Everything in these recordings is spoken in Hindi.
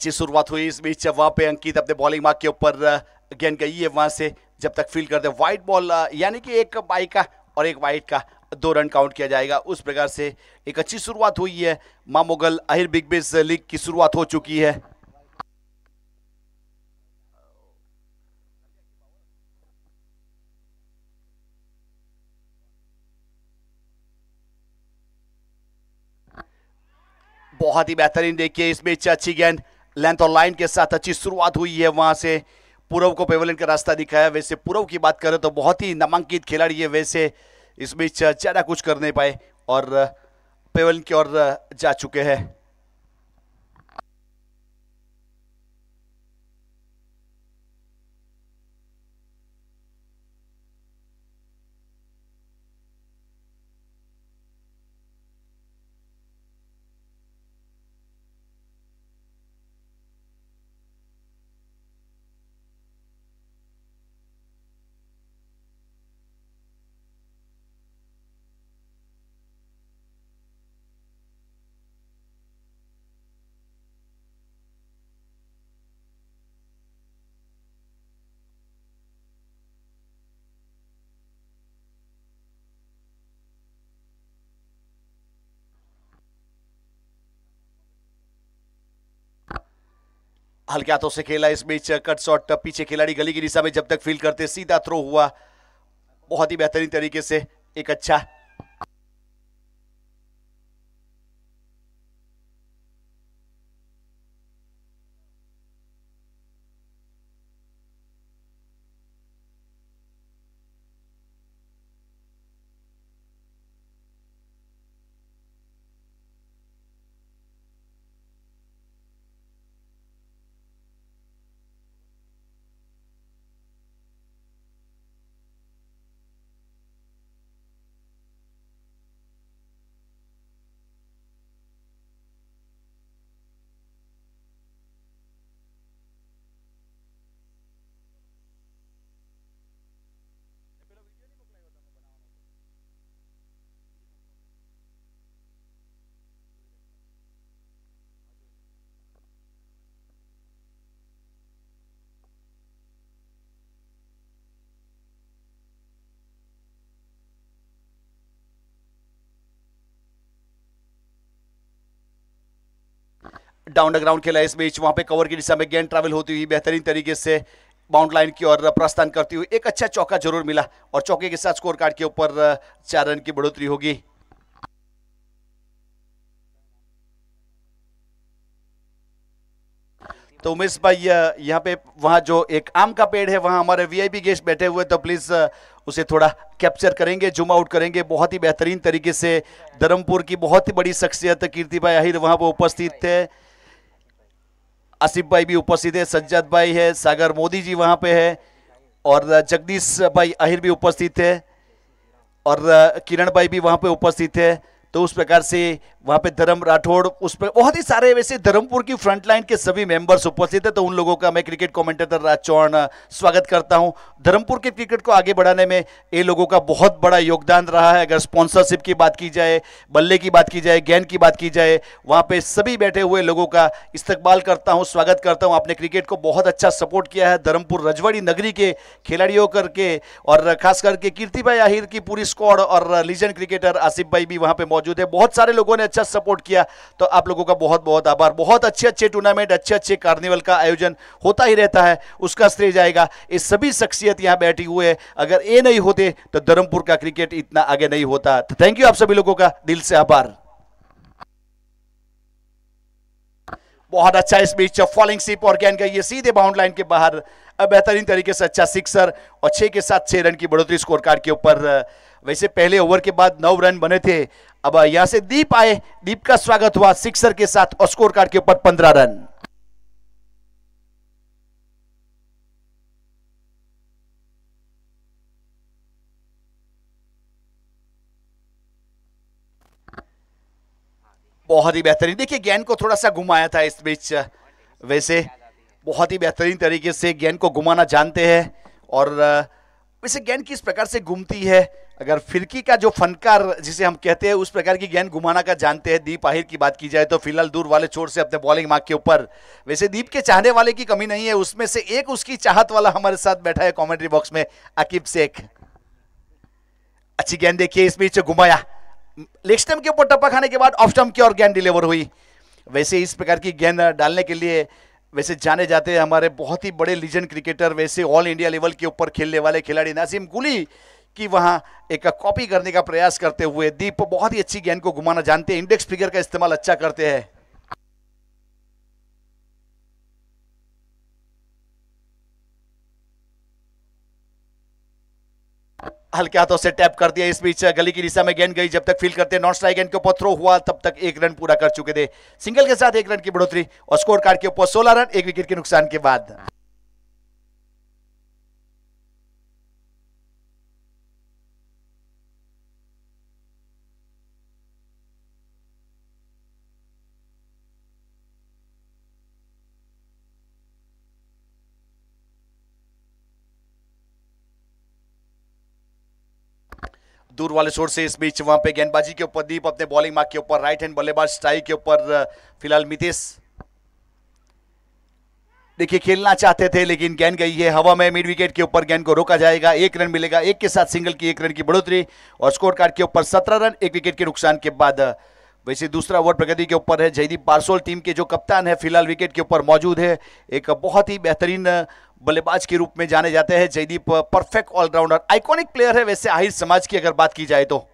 अच्छी शुरुआत हुई इस बीच वहाँ पे अंकित अपने बॉलिंग मार्क के ऊपर गेंद गई है वहाँ से जब तक फील्ड करते वाइट बॉल यानी कि एक बाई का और एक वाइट का दो रन काउंट किया जाएगा उस प्रकार से एक अच्छी शुरुआत हुई है माँ मुगल अहिर बिग बिज लीग की शुरुआत हो चुकी है बहुत ही बेहतरीन देखिए इस बीच अच्छी गेंद लेंथ और लाइन के साथ अच्छी शुरुआत हुई है वहाँ से पूर्व को पेवलियन का रास्ता दिखाया वैसे पूर्व की बात करें तो बहुत ही नामांकित खिलाड़ी है वैसे इस बीच ज़्यादा कुछ कर नहीं पाए और पेवलियन की ओर जा चुके हैं हल्के हाथों से खेला इस बीच कट शॉट पीछे खिलाड़ी गली की दिशा में जब तक फील करते सीधा थ्रो हुआ बहुत ही बेहतरीन तरीके से एक अच्छा डाउन द ग्राउंड खेला इस बीच वहां पे कवर की दिशा में गेंद ट्रैवल होती हुई बेहतरीन तरीके से बाउंड लाइन की ओर प्रस्थान करती हुई एक अच्छा चौका जरूर मिला और चौके के साथ स्कोर कार्ड के ऊपर चार रन की बढ़ोतरी होगी तो उमेश भाई यहाँ पे वहाँ जो एक आम का पेड़ है वहाँ हमारे वीआईपी गेस्ट बैठे हुए तो प्लीज़ उसे थोड़ा कैप्चर करेंगे जुम आउट करेंगे बहुत ही बेहतरीन तरीके से धर्मपुर की बहुत ही बड़ी शख्सियत कीर्ति भाई आहिर वहाँ पर उपस्थित थे आसिफ भाई भी उपस्थित है सज्जद भाई है सागर मोदी जी वहाँ पे है और जगदीश भाई आहिर भी उपस्थित है और किरण भाई भी वहाँ पे उपस्थित है तो उस प्रकार से वहाँ पे धर्म राठौड़ उस पर बहुत ही सारे वैसे धर्मपुर की फ्रंटलाइन के सभी मेंबर्स उपस्थित है तो उन लोगों का मैं क्रिकेट कमेंटेटर राज चौहान स्वागत करता हूँ धर्मपुर के क्रिकेट को आगे बढ़ाने में ये लोगों का बहुत बड़ा योगदान रहा है अगर स्पॉन्सरशिप की बात की जाए बल्ले की बात की जाए गेंद की बात की जाए वहाँ पर सभी बैठे हुए लोगों का इस्तेबाल करता हूँ स्वागत करता हूँ आपने क्रिकेट को बहुत अच्छा सपोर्ट किया है धर्मपुर रजवाड़ी नगरी के खिलाड़ियों करके और खास करके कीर्ति भाई आहिर की पूरी स्क्वाड और लीजेंड क्रिकेटर आसिफ भाई भी वहाँ पर मौजूद है बहुत सारे लोगों ने अच्छा सपोर्ट किया तो आप लोगों का बहुत बहुत आभार बहुत अच्छे अच्छे टूर्नामेंट अच्छे अच्छे कार्निवल का आयोजन होता ही रहता है उसका श्रेय जाएगा ये सभी शख्सियत यहाँ बैठी हुए है अगर ये नहीं होते तो धर्मपुर का क्रिकेट इतना आगे नहीं होता तो थैंक यू आप सभी लोगों का दिल से आभार बहुत अच्छा इस बीच फॉलिंग सीप और गैन का ये सीधे बाउंड लाइन के बाहर बेहतरीन तरीके से अच्छा सिक्सर और छह के साथ छह रन की बढ़ोतरी स्कोर कार्ड के ऊपर वैसे पहले ओवर के बाद नौ रन बने थे अब यहां से दीप आए दीप का स्वागत हुआ सिक्सर के साथ और स्कोर कार्ड के ऊपर पंद्रह रन बहुत ही बेहतरीन देखिए गेंद को थोड़ा सा घुमाया था इस बीच वैसे बहुत ही बेहतरीन तरीके से गेंद को घुमाना जानते हैं और वैसे गेंद किस प्रकार से घूमती है अगर फिरकी का जो फनकार जिसे हम कहते हैं उस प्रकार की गेंद घुमाना का जानते हैं दीप आहिर की बात की जाए तो फिलहाल दूर वाले छोर से अपने बॉलिंग मार्क के ऊपर वैसे दीप के चाहने वाले की कमी नहीं है उसमें से एक उसकी चाहत वाला हमारे साथ बैठा है कॉमेंट्री बॉक्स में अकीब शेख अच्छी गेंद देखिए इस बीच घुमाया लेग स्टम्प के ऊपर टप्पा खाने के बाद ऑफ स्टम्प की और गेंद डिलीवर हुई वैसे इस प्रकार की गेंद डालने के लिए वैसे जाने जाते हैं हमारे बहुत ही बड़े लीजेंड क्रिकेटर वैसे ऑल इंडिया लेवल के ऊपर खेलने वाले खिलाड़ी नासिम गुली की वहाँ एक कॉपी करने का प्रयास करते हुए दीप बहुत ही अच्छी गेंद को घुमाना जानते हैं इंडेक्स फिगर का इस्तेमाल अच्छा करते हैं हल्के हाथों से टैप कर दिया इस बीच गली की दिशा में गेंद गई जब तक फील करते नॉन स्ट्राइक गेंद के ऊपर थ्रो हुआ तब तक एक रन पूरा कर चुके थे सिंगल के साथ एक रन की बढ़ोतरी और स्कोर कार्ड के ऊपर सोलह रन एक विकेट के नुकसान के बाद दूर वाले शोर से इस बीच वहां पे गेंदबाजी के ऊपर दीप अपने बॉलिंग मार्क के ऊपर राइट हैंड बल्लेबाज स्ट्राइक के ऊपर फिलहाल मितेश देखिए खेलना चाहते थे लेकिन गेंद गई है हवा में मिड विकेट के ऊपर गेंद को रोका जाएगा एक रन मिलेगा एक के साथ सिंगल की एक रन की बढ़ोतरी और स्कोर कार्ड के ऊपर सत्रह रन एक विकेट के नुकसान के बाद वैसे दूसरा ओवर प्रगति के ऊपर है जयदीप पार्सोल टीम के जो कप्तान है फिलहाल विकेट के ऊपर मौजूद है एक बहुत ही बेहतरीन बल्लेबाज के रूप में जाने जाते हैं Jaydeep perfect all rounder iconic player है वैसे आहिर समाज की अगर बात की जाए तो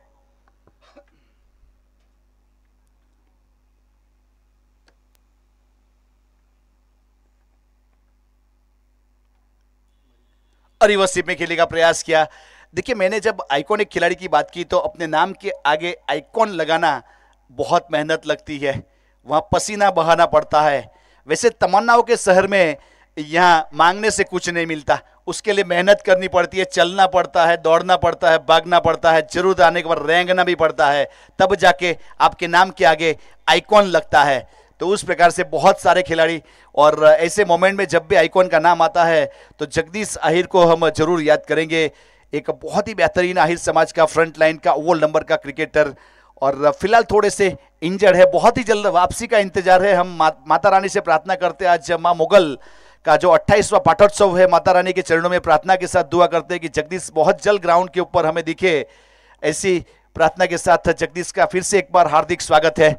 रिवर्सिप में खेलने का प्रयास किया देखिए मैंने जब आइकॉनिक खिलाड़ी की बात की तो अपने नाम के आगे आइकॉन लगाना बहुत मेहनत लगती है वहां पसीना बहाना पड़ता है वैसे तमन्नाओं के शहर में यहाँ मांगने से कुछ नहीं मिलता उसके लिए मेहनत करनी पड़ती है चलना पड़ता है दौड़ना पड़ता है भागना पड़ता है जरूरत आने के बाद रेंगना भी पड़ता है तब जाके आपके नाम के आगे आइकॉन लगता है तो उस प्रकार से बहुत सारे खिलाड़ी और ऐसे मोमेंट में जब भी आइकॉन का नाम आता है तो जगदीश आहिर को हम जरूर याद करेंगे एक बहुत ही बेहतरीन आहिर समाज का फ्रंट लाइन का ओवल नंबर का क्रिकेटर और फिलहाल थोड़े से इंजर्ड है बहुत ही जल्द वापसी का इंतजार है हम मा, माता रानी से प्रार्थना करते हैं आज माँ मुगल का जो 28वां पाठोत्सव है माता रानी के चरणों में प्रार्थना के साथ दुआ करते हैं कि जगदीश बहुत जल्द ग्राउंड के ऊपर हमें दिखे ऐसी प्रार्थना के साथ जगदीश का फिर से एक बार हार्दिक स्वागत है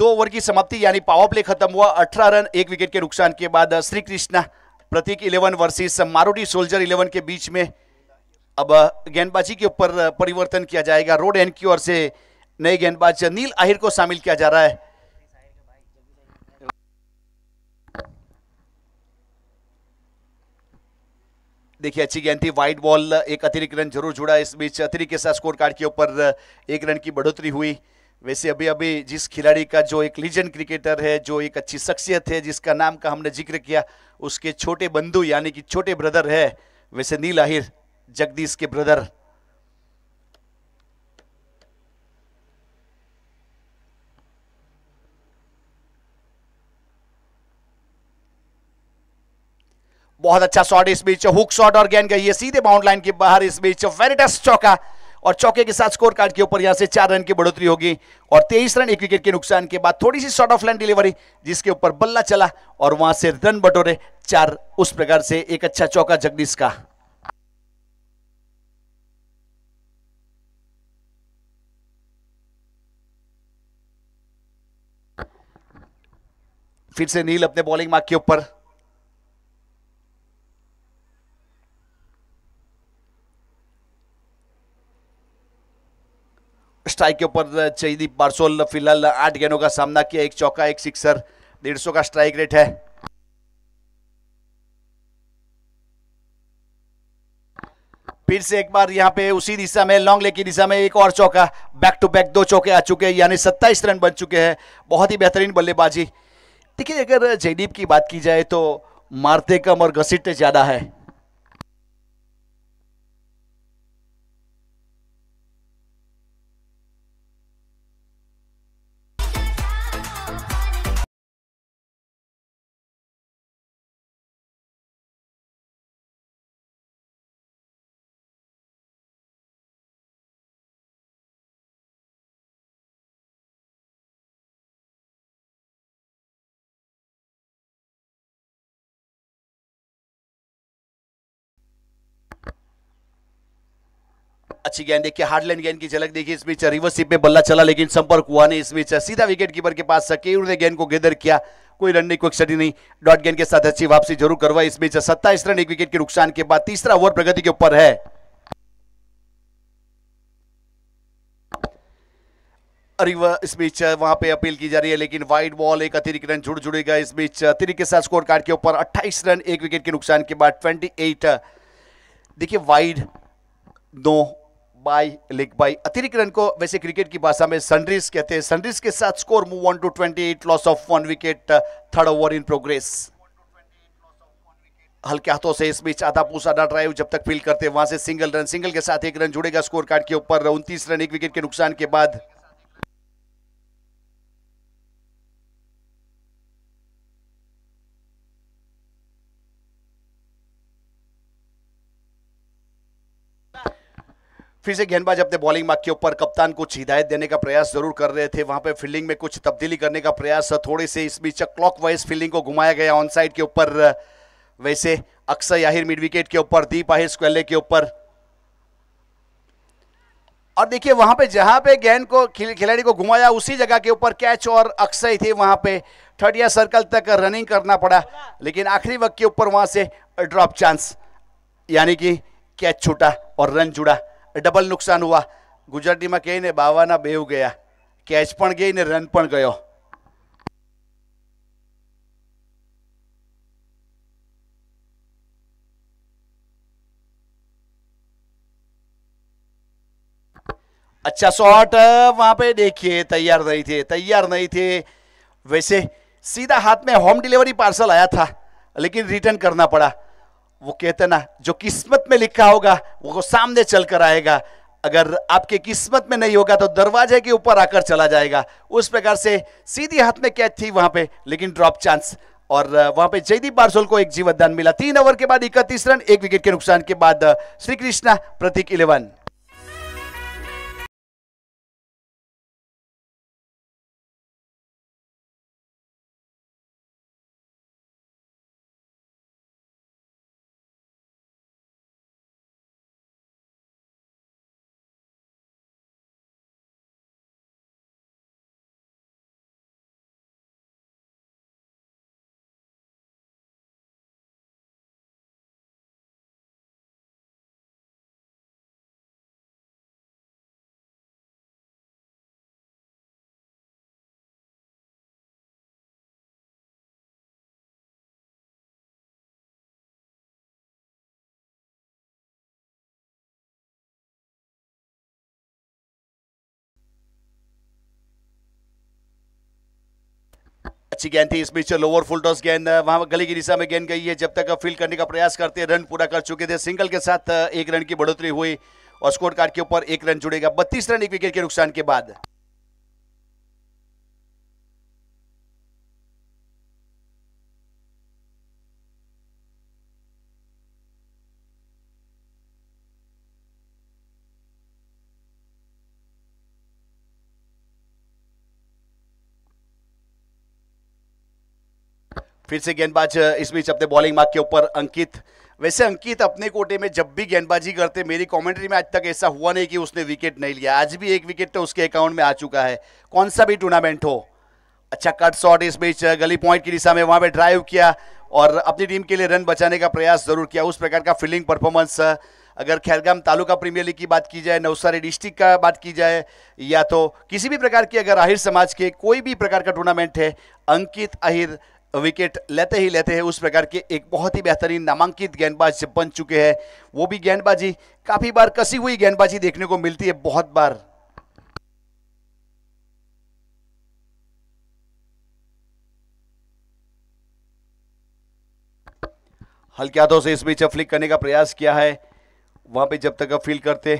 दो ओवर की समाप्ति यानी पावर प्ले खत्म हुआ अठारह रन एक विकेट के नुकसान के बाद Shri Krishna Prateek eleven versus Marodi soldier eleven के बीच में अब गेंदबाजी के ऊपर परिवर्तन किया जाएगा रोड एंड की ओर से नए गेंदबाज नील आहिर को शामिल किया जा रहा है देखिए अच्छी गेंद थी वाइड बॉल एक अतिरिक्त रन जरूर जुड़ा इस बीच अतिरिक्त के साथ स्कोर कार्ड के ऊपर एक रन की बढ़ोतरी हुई वैसे अभी अभी जिस खिलाड़ी का जो एक लीजेंड क्रिकेटर है जो एक अच्छी शख्सियत है जिसका नाम का हमने जिक्र किया उसके छोटे बंधु यानी कि छोटे ब्रदर है वैसे नील आहिर जगदीश के ब्रदर बहुत अच्छा शॉट इस बीच हुक शॉट और गेंद गई है सीधे बाउंड लाइन के बाहर इस बीच वेरिटस चौका और चौके के साथ स्कोर कार्ड के ऊपर यहां से चार रन की बढ़ोतरी होगी और तेईस रन एक विकेट के नुकसान के बाद थोड़ी सी शॉर्ट ऑफ लाइन डिलीवरी जिसके ऊपर बल्ला चला और वहां से रन बटोरे चार उस प्रकार से एक अच्छा चौका जगदीश का फिर से नील अपने बॉलिंग मार्क के ऊपर स्ट्राइक के ऊपर जयदीप बारसोल फिलहाल आठ गेंदों का सामना किया एक चौका एक सिक्सर डेढ़ सौ का स्ट्राइक रेट है फिर से एक बार यहाँ पे उसी दिशा में लॉन्ग ले की दिशा में एक और चौका बैक टू बैक दो चौके आ चुके हैं यानी सत्ताईस रन बन चुके हैं बहुत ही बेहतरीन बल्लेबाजी देखिए अगर जयदीप की बात की जाए तो मारते कम और घसीटते ज़्यादा है अच्छी गेंद देखिए हार्ड लाइन गेंद की झलक देखिए इस बीच रिवर्स सीप में बल्ला चला लेकिन संपर्क हुआ नहीं इस बीच सीधा विकेट कीपर के पास सकीर ने गेंद को गेदर किया कोई रन नहीं कोई क्षति नहीं डॉट गेंद के साथ अच्छी वापसी जरूर करवा इस बीच सत्ताईस रन एक विकेट के नुकसान के बाद तीसरा ओवर प्रगति के ऊपर है इस बीच वहां पे अपील की जा रही है लेकिन वाइड बॉल एक अतिरिक्त रन जुड़ जुड़ेगा इस बीच अतिरिक्त के साथ स्कोर कार्ड के ऊपर 28 रन एक विकेट के नुकसान के बाद 28 देखिए वाइड दो बाय लेग बाय अतिरिक्त रन को वैसे क्रिकेट की भाषा में सनरीज कहते हैं सनरीज के साथ score move on to 28 loss of one wicket third over in progress हल्के हाथों से इस बीच आधा पूस आधा ड्राइव जब तक फील करते हैं वहां से सिंगल रन सिंगल के साथ एक रन जुड़ेगा स्कोर कार्ड के ऊपर उनतीस रन एक विकेट के नुकसान के बाद फिर से गेंदबाज अपने बॉलिंग मार्क के ऊपर कप्तान कुछ हिदायत देने का प्रयास जरूर कर रहे थे वहां पे फील्डिंग में कुछ तब्दीली करने का प्रयास थोड़े से इस बीच क्लॉक वाइज फील्डिंग को घुमाया गया ऑन साइड के ऊपर वैसे अक्सर याहिर मिड विकेट के ऊपर दीप आहिर स्क्वेले के ऊपर और देखिए वहां पे जहां पे गेंद को खिलाड़ी को घुमाया उसी जगह के ऊपर कैच और अक्सर थी वहां पे थर्ड या सर्कल तक रनिंग करना पड़ा लेकिन आखिरी वक्त के ऊपर वहां से ड्रॉप चांस यानी कि कैच छूटा और रन जुड़ा डबल नुकसान हुआ गुजराती में ને बावा बेव गया कैच पर गई ने रन પણ ગયો अच्छा शॉट वहां पे देखिए तैयार नहीं थे तैयार नहीं थे वैसे सीधा हाथ में होम डिलीवरी पार्सल आया था लेकिन रिटर्न करना पड़ा वो कहते ना जो किस्मत में लिखा होगा वो सामने चलकर आएगा अगर आपके किस्मत में नहीं होगा तो दरवाजे के ऊपर आकर चला जाएगा उस प्रकार से सीधी हाथ में कैच थी वहां पे लेकिन ड्रॉप चांस और वहां पे जयदीप बारसोल को एक जीवनदान मिला तीन ओवर के बाद इकतीस रन एक विकेट के नुकसान के बाद श्री कृष्णा प्रतीक इलेवन अच्छी गेंद थी इस बीच लोअर फुल टॉस गेंद वहां गली की दिशा में गेंद गई है जब तक फील्ड करने का प्रयास करते रन पूरा कर चुके थे सिंगल के साथ एक रन की बढ़ोतरी हुई और स्कोर कार्ड के ऊपर एक रन जुड़ेगा बत्तीस रन एक विकेट के नुकसान के बाद फिर से गेंदबाज इस बीच अपने बॉलिंग मार्ग के ऊपर अंकित वैसे अंकित अपने कोटे में जब भी गेंदबाजी करते मेरी कमेंट्री में आज तक ऐसा हुआ नहीं कि उसने विकेट नहीं लिया आज भी एक विकेट तो उसके अकाउंट में आ चुका है कौन सा भी टूर्नामेंट हो अच्छा कट शॉट इस बीच गली पॉइंट की दिशा में वहां पे ड्राइव किया और अपनी टीम के लिए रन बचाने का प्रयास जरूर किया उस प्रकार का फील्डिंग परफॉर्मेंस अगर खैरगाम तालुका प्रीमियर लीग की बात की जाए नवसारी डिस्ट्रिक्ट का बात की जाए या तो किसी भी प्रकार की अगर आहिर समाज के कोई भी प्रकार का टूर्नामेंट है अंकित आहिर विकेट लेते ही लेते हैं उस प्रकार के एक बहुत ही बेहतरीन नामांकित गेंदबाज बन चुके हैं वो भी गेंदबाजी काफ़ी बार कसी हुई गेंदबाजी देखने को मिलती है बहुत बार हल्के हाथों से इस बीच फ्लिक करने का प्रयास किया है वहां पे जब तक अब फील करते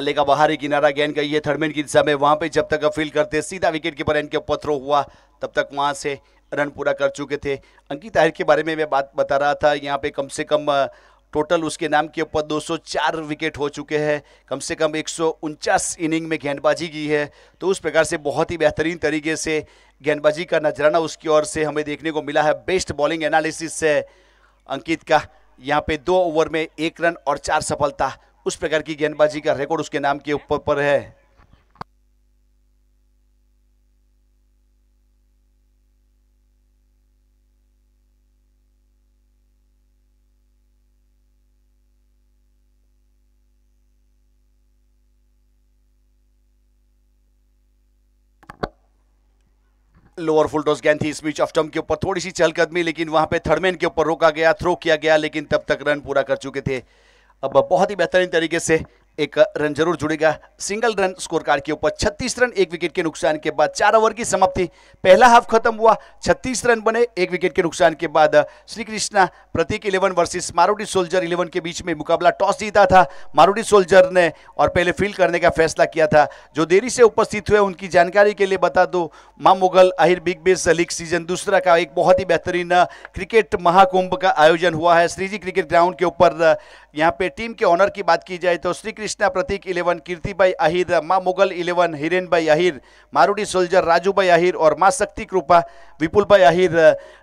बल्ले का बाहरी किनारा गेंद गई है थर्डमैन की दिशा में वहां पे जब तक अपील करते सीधा विकेट कीपर एन के ऊपर थ्रो हुआ तब तक वहां से रन पूरा कर चुके थे अंकित आहिर के बारे में मैं बात बता रहा था यहाँ पे कम से कम टोटल उसके नाम के ऊपर 204 विकेट हो चुके हैं कम से कम एक इनिंग में गेंदबाजी की है तो उस प्रकार से बहुत ही बेहतरीन तरीके से गेंदबाजी का नजराना उसकी ओर से हमें देखने को मिला है बेस्ट बॉलिंग एनालिसिस से अंकित का यहाँ पे दो ओवर में एक रन और चार सफलता उस प्रकार की गेंदबाजी का रिकॉर्ड उसके नाम के ऊपर पर है लोअर फुल टॉस गेंद थी इस बीच अफटम के ऊपर थोड़ी सी चहलकदमी लेकिन वहां पे थर्डमैन के ऊपर रोका गया थ्रो किया गया लेकिन तब तक रन पूरा कर चुके थे अब बहुत ही बेहतरीन तरीके से एक रन जरूर जुड़ेगा सिंगल रन स्कोर कार्ड के ऊपर 36 रन एक विकेट के नुकसान के बाद चार ओवर की समाप्ति पहला हाफ खत्म हुआ 36 रन बने एक विकेट के नुकसान के बाद श्री कृष्णा प्रतीक 11 वर्सेस मारुटी सोल्जर 11 के बीच में मुकाबला टॉस जीता था मारुडी सोल्जर ने और पहले फील्ड करने का फैसला किया था जो देरी से उपस्थित हुए उनकी जानकारी के लिए बता दो Maa Mogal Ahir big bash league season दूसरा का एक बहुत ही बेहतरीन क्रिकेट महाकुंभ का आयोजन हुआ है श्रीजी क्रिकेट ग्राउंड के ऊपर यहाँ पे टीम के ऑनर की बात की जाए तो श्री શ્રીકૃષ્ણ प्रतीक इलेवन कीर्तिबाई आहिर माँ मुगल इलेवन हिरेन भाई आहिर मारुडी सोल्जर राजू भाई आहिर और माँ शक्ति कृपा विपुल भाई आहिर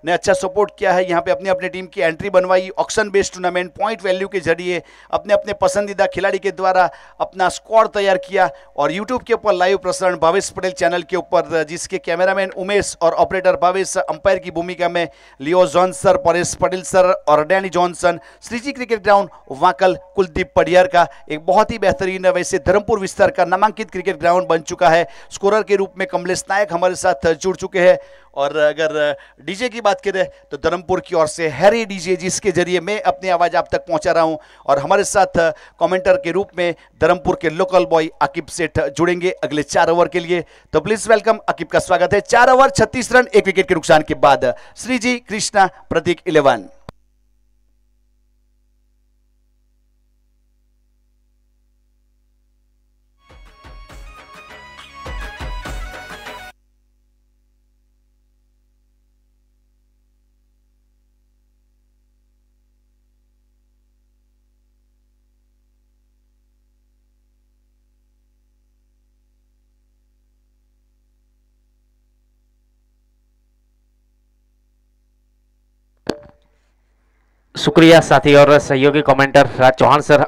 ने अच्छा सपोर्ट किया है यहाँ पे अपनी अपनी टीम की एंट्री बनवाई auction based tournament point value के जरिए अपने अपने पसंदीदा खिलाड़ी के द्वारा अपना स्क्वाड तैयार किया और यूट्यूब के ऊपर लाइव प्रसारण भावेश पटेल चैनल के ऊपर जिसके कैमरामैन उमेश और ऑपरेटर भावेश अंपायर की भूमिका में Leo John sir Paresh Patel sir और Danny Johnson Shriji cricket ground Vakal Kuldeep Padiyar का एक बहुत बहुत ही बेहतरीन है वैसे धर्मपुर विस्तार का नामांकित क्रिकेट ग्राउंड बन चुका है स्कोरर के रूप में कमलेश नायक हमारे साथ जुड़ चुके हैं और अगर डीजे की बात करें तो धर्मपुर की ओर से हैरी डीजे जिसके जरिए मैं अपनी आवाज़ आप तक पहुंचा रहा हूं और हमारे साथ कमेंटर के रूप में धर्मपुर के लोकल बॉय अकीब सेठ जुड़ेंगे अगले चार ओवर के लिए तो प्लीज़ वेलकम अकीब का स्वागत है चार ओवर छत्तीस रन एक विकेट के नुकसान के बाद श्री जी कृष्णा प्रतीक इलेवन शुक्रिया साथी और सहयोगी कमेंटर राज चौहान सर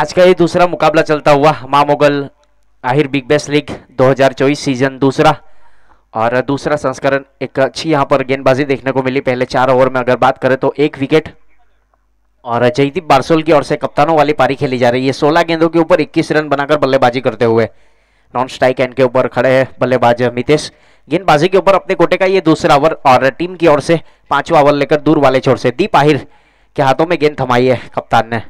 आज का ये दूसरा मुकाबला चलता हुआ Maa Mogal Ahir big best league 2024 season दूसरा और दूसरा संस्करण एक अच्छी यहाँ पर गेंदबाजी देखने को मिली पहले चार ओवर में अगर बात करें तो एक विकेट और जयदीप बारसोल की ओर से कप्तानों वाली पारी खेली जा रही है सोलह गेंदों के ऊपर इक्कीस रन बनाकर बल्लेबाजी करते हुए नॉन स्ट्राइक एंड के ऊपर खड़े हैं बल्लेबाज मितेश गेंदबाजी के ऊपर अपने कोटे का ये दूसरा ओवर और टीम की ओर से पांचवा बॉल लेकर दूर वाले छोर से दीप आहिर के हाथों में गेंद थमाई है कप्तान ने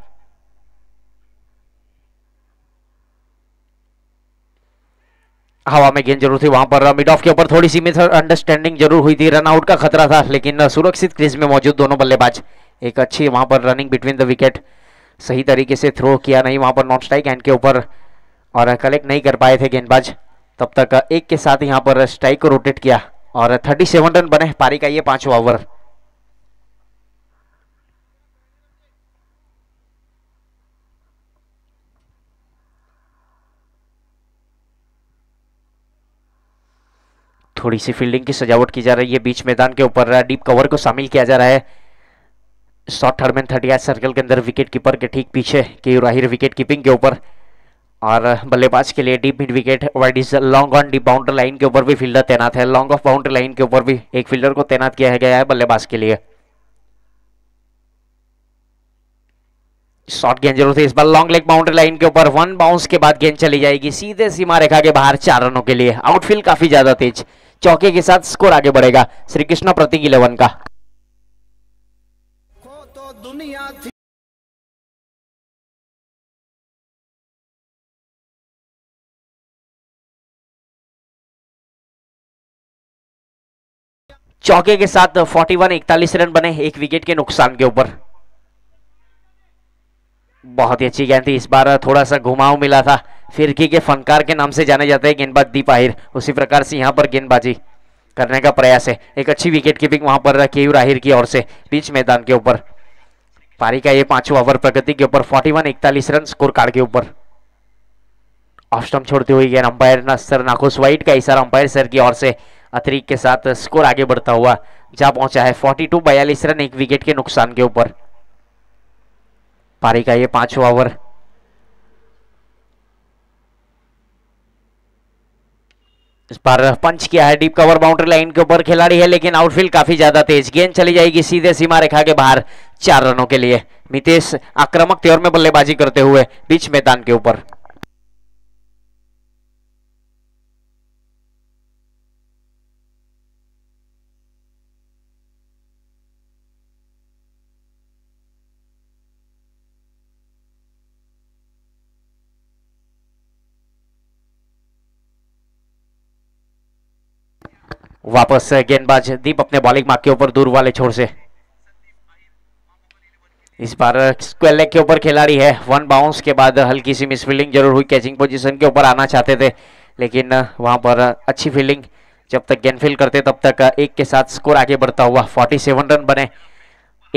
हवा में गेंद जरूर थी वहां पर मिड ऑफ के ऊपर थोड़ी सी मिस अंडरस्टैंडिंग जरूर हुई थी रन आउट का खतरा था लेकिन सुरक्षित क्रीज में मौजूद दोनों बल्लेबाज एक अच्छी वहां पर रनिंग बिटवीन द विकेट सही तरीके से थ्रो किया नहीं वहां पर नॉन स्ट्राइक एंड के ऊपर और कलेक्ट नहीं कर पाए थे गेंदबाज तब तक एक के साथ यहाँ पर स्ट्राइक को रोटेट किया और 37 रन बने पारी का ये पांचवा ओवर थोड़ी सी फील्डिंग की सजावट की जा रही है बीच मैदान के ऊपर डीप कवर को शामिल किया जा रहा है short third man thirty circle के अंदर विकेट कीपर के ठीक पीछे के राहिर विकेट कीपिंग के ऊपर और बल्लेबाज के लिए deep mid wicket wide is long on the boundary line के ऊपर भी फील्डर तैनात है लॉन्ग ऑफ बाउंड्री लाइन के ऊपर भी एक फील्डर को तैनात किया गया है बल्लेबाज के लिए शॉर्ट गेंद जरूर थी इस बार लॉन्ग लेग बाउंड्री लाइन के ऊपर वन बाउंस के बाद गेंद चली जाएगी सीधे सीमा रेखा के बाहर चार रनों के लिए आउटफील्ड काफी ज्यादा तेज चौके के साथ स्कोर आगे बढ़ेगा श्री कृष्णा प्रतीक इलेवन का चौके के साथ 41 इकतालीस रन बने एक विकेट के नुकसान के ऊपर बहुत ही अच्छी गेंद थी इस बार थोड़ा सा घुमाव मिला था फिरकी के फनकार के नाम से जाने जाते हैं गेंदबाज दीप आहिर उसी प्रकार से यहाँ पर गेंदबाजी करने का प्रयास है एक अच्छी विकेट कीपिंग वहां पर केयूर आहिर की ओर से बीच मैदान के ऊपर पारी का ये पांचवा ओवर प्रगति के ऊपर 41 इकतालीस रन स्कोर कार्ड के ऊपर ऑफ स्टम्प छोड़ते हुए गेंद अंपायर ना सर नाखुश वाइट का इशारा अंपायर सर की ओर से अतिरिक्त के साथ स्कोर आगे बढ़ता हुआ जा पहुंचा है 42 बयालीस रन एक विकेट के नुकसान के ऊपर पारी का ये पांचवा ओवर इस पर पंच किया है डीप कवर बाउंड्री लाइन के ऊपर खिलाड़ी है लेकिन आउटफील्ड काफी ज्यादा तेज गेंद चली जाएगी सीधे सीमा रेखा के बाहर चार रनों के लिए मितेश आक्रामक तेवर में बल्लेबाजी करते हुए बीच मैदान के ऊपर वापस गेंदबाज दीप अपने बॉलिंग मार्ग के ऊपर दूर वाले छोर से इस बार स्क्वेल के ऊपर खिलाड़ी है वन बाउंस के बाद हल्की सी मिसफील्डिंग जरूर हुई कैचिंग पोजीशन के ऊपर आना चाहते थे लेकिन वहां पर अच्छी फील्डिंग जब तक गेंद फील्ड करते तब तक एक के साथ स्कोर आगे बढ़ता हुआ 47 रन बने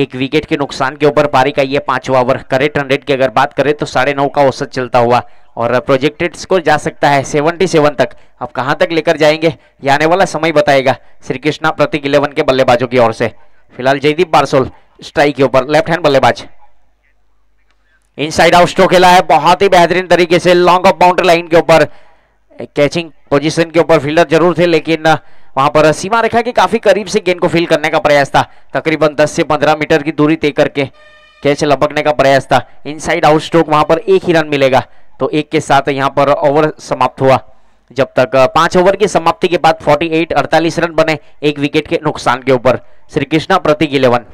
एक विकेट के नुकसान के ऊपर पारी का ये पांचवा ओवर करेक्ट रन रेट की अगर बात करें तो साढ़े नौ का औसत चलता हुआ और प्रोजेक्टेड स्कोर जा सकता है 77 तक अब कहां तक लेकर जाएंगे ये आने वाला समय बताएगा श्री कृष्णा प्रतीक इलेवन के बल्लेबाजों की ओर से फिलहाल जयदीप बारसोल स्ट्राइक के ऊपर लेफ्ट हैंड बल्लेबाज साइड आउट स्ट्रोक खेला है बहुत ही बेहतरीन तरीके से लॉन्ग ऑफ बाउंड्री लाइन के ऊपर कैचिंग पोजिशन के ऊपर फील्डर जरूर थे लेकिन वहां पर सीमा रेखा के काफी करीब से गेंद को फील करने का प्रयास था तकरीबन 10 से 15 मीटर की दूरी तय करके कैच लपकने का प्रयास था इनसाइड आउट स्ट्रोक वहां पर एक ही रन मिलेगा तो एक के साथ यहाँ पर ओवर समाप्त हुआ जब तक पांच ओवर की समाप्ति के बाद 48 48 रन बने एक विकेट के नुकसान के ऊपर श्री कृष्णा प्रतीक इलेवन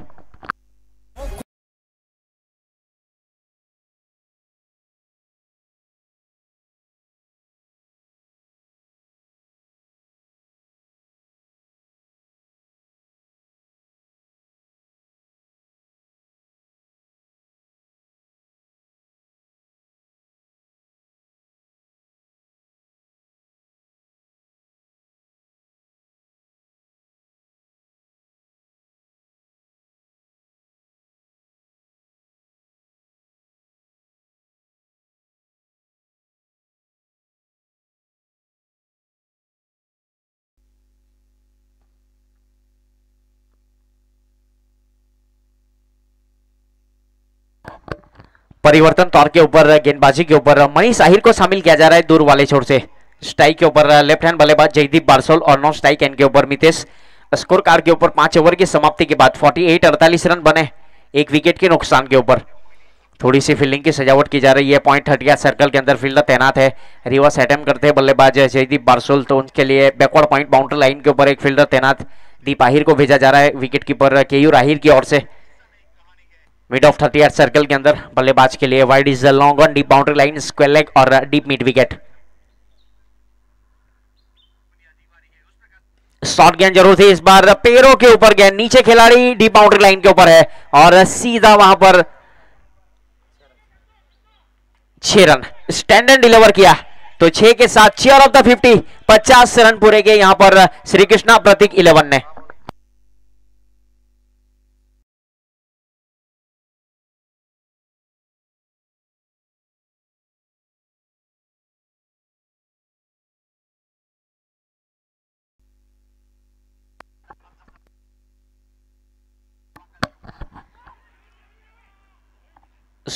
परिवर्तन तौर तो के ऊपर गेंदबाजी के ऊपर मनीष आहिर को शामिल किया जा रहा है दूर वाले छोर से स्ट्राइक के ऊपर लेफ्ट हैंड बल्लेबाज जयदीप बारसोल और नॉन स्ट्राइक एंड के ऊपर मितेश स्कोर कार्ड के ऊपर पांच ओवर की समाप्ति के बाद 48 48 रन बने एक विकेट के नुकसान के ऊपर थोड़ी सी फील्डिंग की सजावट की जा रही है पॉइंट हट गया सर्कल के अंदर फील्डर तैनात है रिवर्स अटैम्प करते हैं बल्लेबाज जयदीप बारसोल तो उनके लिए बैकवर्ड पॉइंट बाउंड्री लाइन के ऊपर एक फील्डर तैनात दीप आहिर को भेजा जा रहा है विकेट कीपर के आहिर की ओर से mid off thirty eight circle के अंदर बल्लेबाज के लिए wide is the long on deep boundary line square leg और डीप मिड विकेट शॉर्ट गेंद जरूर थी इस बार पेड़ों के ऊपर गेंद नीचे खिलाड़ी डीप बाउंड्री लाइन के ऊपर है और सीधा वहां पर छह रन स्टैंड एंड डिलीवर किया तो छह के साथ चेयर ऑफ द फिफ्टी पचास रन पूरे के यहां पर श्री कृष्णा प्रतीक इलेवन ने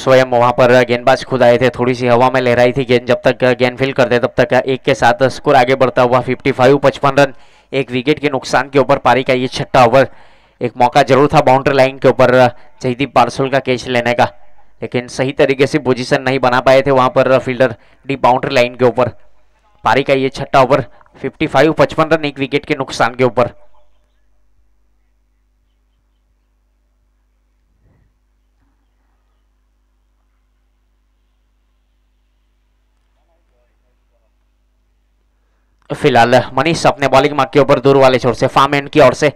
स्वयं वहां पर गेंदबाज खुद आए थे थोड़ी सी हवा में लहराई थी गेंद जब तक गेंद फील करते तब तक एक के साथ स्कोर आगे बढ़ता हुआ फिफ्टी फाइव पचपन रन एक विकेट के नुकसान के ऊपर पारी का ये छठा ओवर एक मौका जरूर था बाउंड्री लाइन के ऊपर जयदीप पार्सल का कैच लेने का लेकिन सही तरीके से पोजिशन नहीं बना पाए थे वहां पर फील्डर डी बाउंड्री लाइन के ऊपर पारी का ये छठा ओवर फाइव पचपन रन एक विकेट के नुकसान के ऊपर फिलहाल मनीष अपने बॉलिंग मार्क के ऊपर दूर वाले छोर से फार्म एंड की ओर से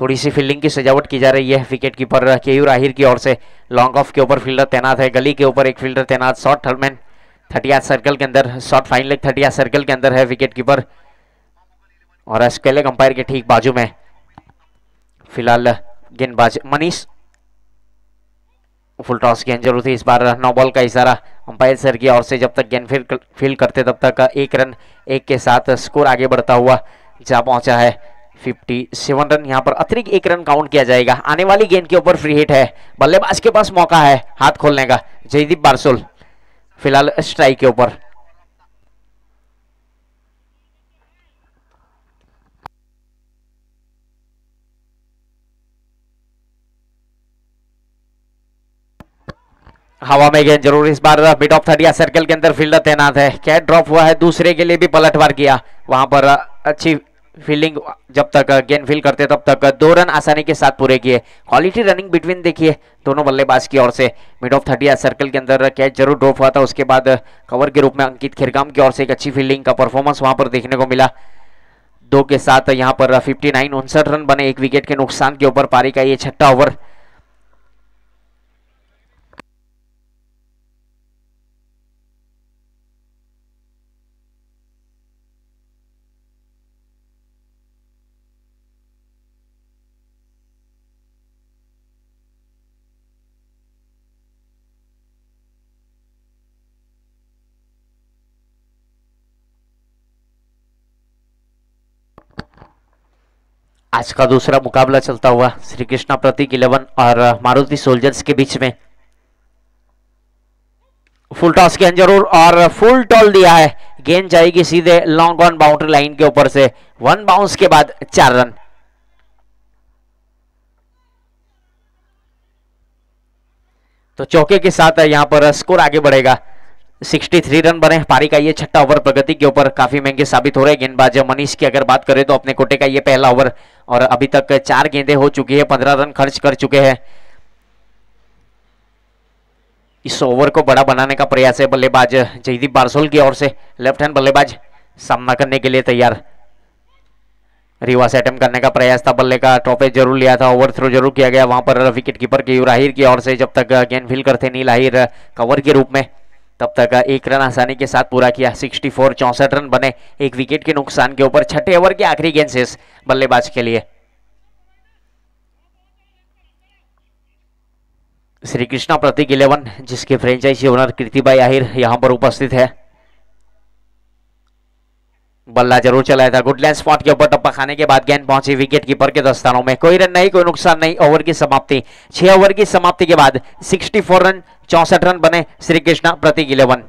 थोड़ी सी फील्डिंग की सजावट की जा रही है विकेट कीपर केयूर आहिर की ओर से लॉन्ग ऑफ के ऊपर फील्डर तैनात है गली के ऊपर एक फील्डर तैनात शॉर्ट थर्डमैन थर्टिया सर्कल के अंदर शॉर्ट फाइनल थर्टिया सर्कल के अंदर है विकेट कीपर और स्केलेग अंपायर के ठीक बाजू में फिलहाल गेंदबाज मनीष फुल टॉस की जरूरत थी इस बार नौ बॉल का इशारा अंपायर सर की ओर से जब तक गेंद फिर फील करते तब तक एक रन एक के साथ स्कोर आगे बढ़ता हुआ जा पहुंचा है 57 रन यहां पर अतिरिक्त एक रन काउंट किया जाएगा आने वाली गेंद के ऊपर फ्री हिट है बल्लेबाज के पास मौका है हाथ खोलने का जयदीप बारसोल फिलहाल स्ट्राइक के ऊपर हवा में गेंद जरूर इस बार मिड ऑफ थर्ड या सर्कल के अंदर फील्डर तैनात है कैच ड्रॉप हुआ है दूसरे के लिए भी पलटवार किया वहां पर अच्छी फील्डिंग जब तक गेंद फील करते तब तक दो रन आसानी के साथ पूरे किए क्वालिटी रनिंग बिटवीन देखिए दोनों बल्लेबाज की ओर से मिड ऑफ थर्टी या सर्कल के अंदर कैच जरूर ड्रॉप हुआ था उसके बाद कवर के रूप में अंकित खिरगाम की ओर से एक अच्छी फील्डिंग का परफॉर्मेंस वहां पर देखने को मिला दो के साथ यहाँ पर फिफ्टी नाइन उनसठ रन बने एक विकेट के नुकसान के ऊपर पारी का ये छठा ओवर आज का दूसरा मुकाबला चलता हुआ श्री कृष्णा प्रतीक इलेवन और मारुति सोल्जर्स के बीच में फुल टॉस के जरूर और फुल टॉल दिया है गेंद जाएगी सीधे लॉन्ग ऑन बाउंड्री लाइन के ऊपर से वन बाउंस के बाद चार रन तो चौके के साथ यहां पर स्कोर आगे बढ़ेगा 63 रन बने पारी का ये छठा ओवर प्रगति के ऊपर काफी महंगे साबित हो रहे हैं गेंदबाज मनीष की अगर बात करें तो अपने कोटे का ये पहला ओवर और अभी तक चार गेंदे हो चुकी है पंद्रह रन खर्च कर चुके हैं इस ओवर को बड़ा बनाने का प्रयास है बल्लेबाज जयदीप बारसोल की ओर से लेफ्ट हैंड बल्लेबाज सामना करने के लिए तैयार रिवास अटैम्प करने का प्रयास था बल्ले का टॉपेज जरूर लिया था ओवर थ्रो जरूर किया गया वहां पर विकेट कीपर के युराहिर की ओर से जब तक गेंद फील करते नील आहिर कवर के रूप में तब तक एक रन आसानी के साथ पूरा किया 64 फोर चौसठ रन बने एक विकेट के नुकसान के ऊपर छठे ओवर के आखिरी गेंद से बल्लेबाज के लिए श्री कृष्णा प्रतीक इलेवन जिसके फ्रेंचाइजी ओनर कृतिबाई आहिर यहां पर उपस्थित है बल्ला जरूर चलाया था गुडलैंड स्पॉट के ऊपर टप्पा खाने के बाद गेंद पहुंची विकेट कीपर के दस्तानों में कोई रन नहीं कोई नुकसान नहीं ओवर की समाप्ति छह ओवर की समाप्ति के बाद 64 रन चौसठ रन बने श्री कृष्णा प्रतीक इलेवन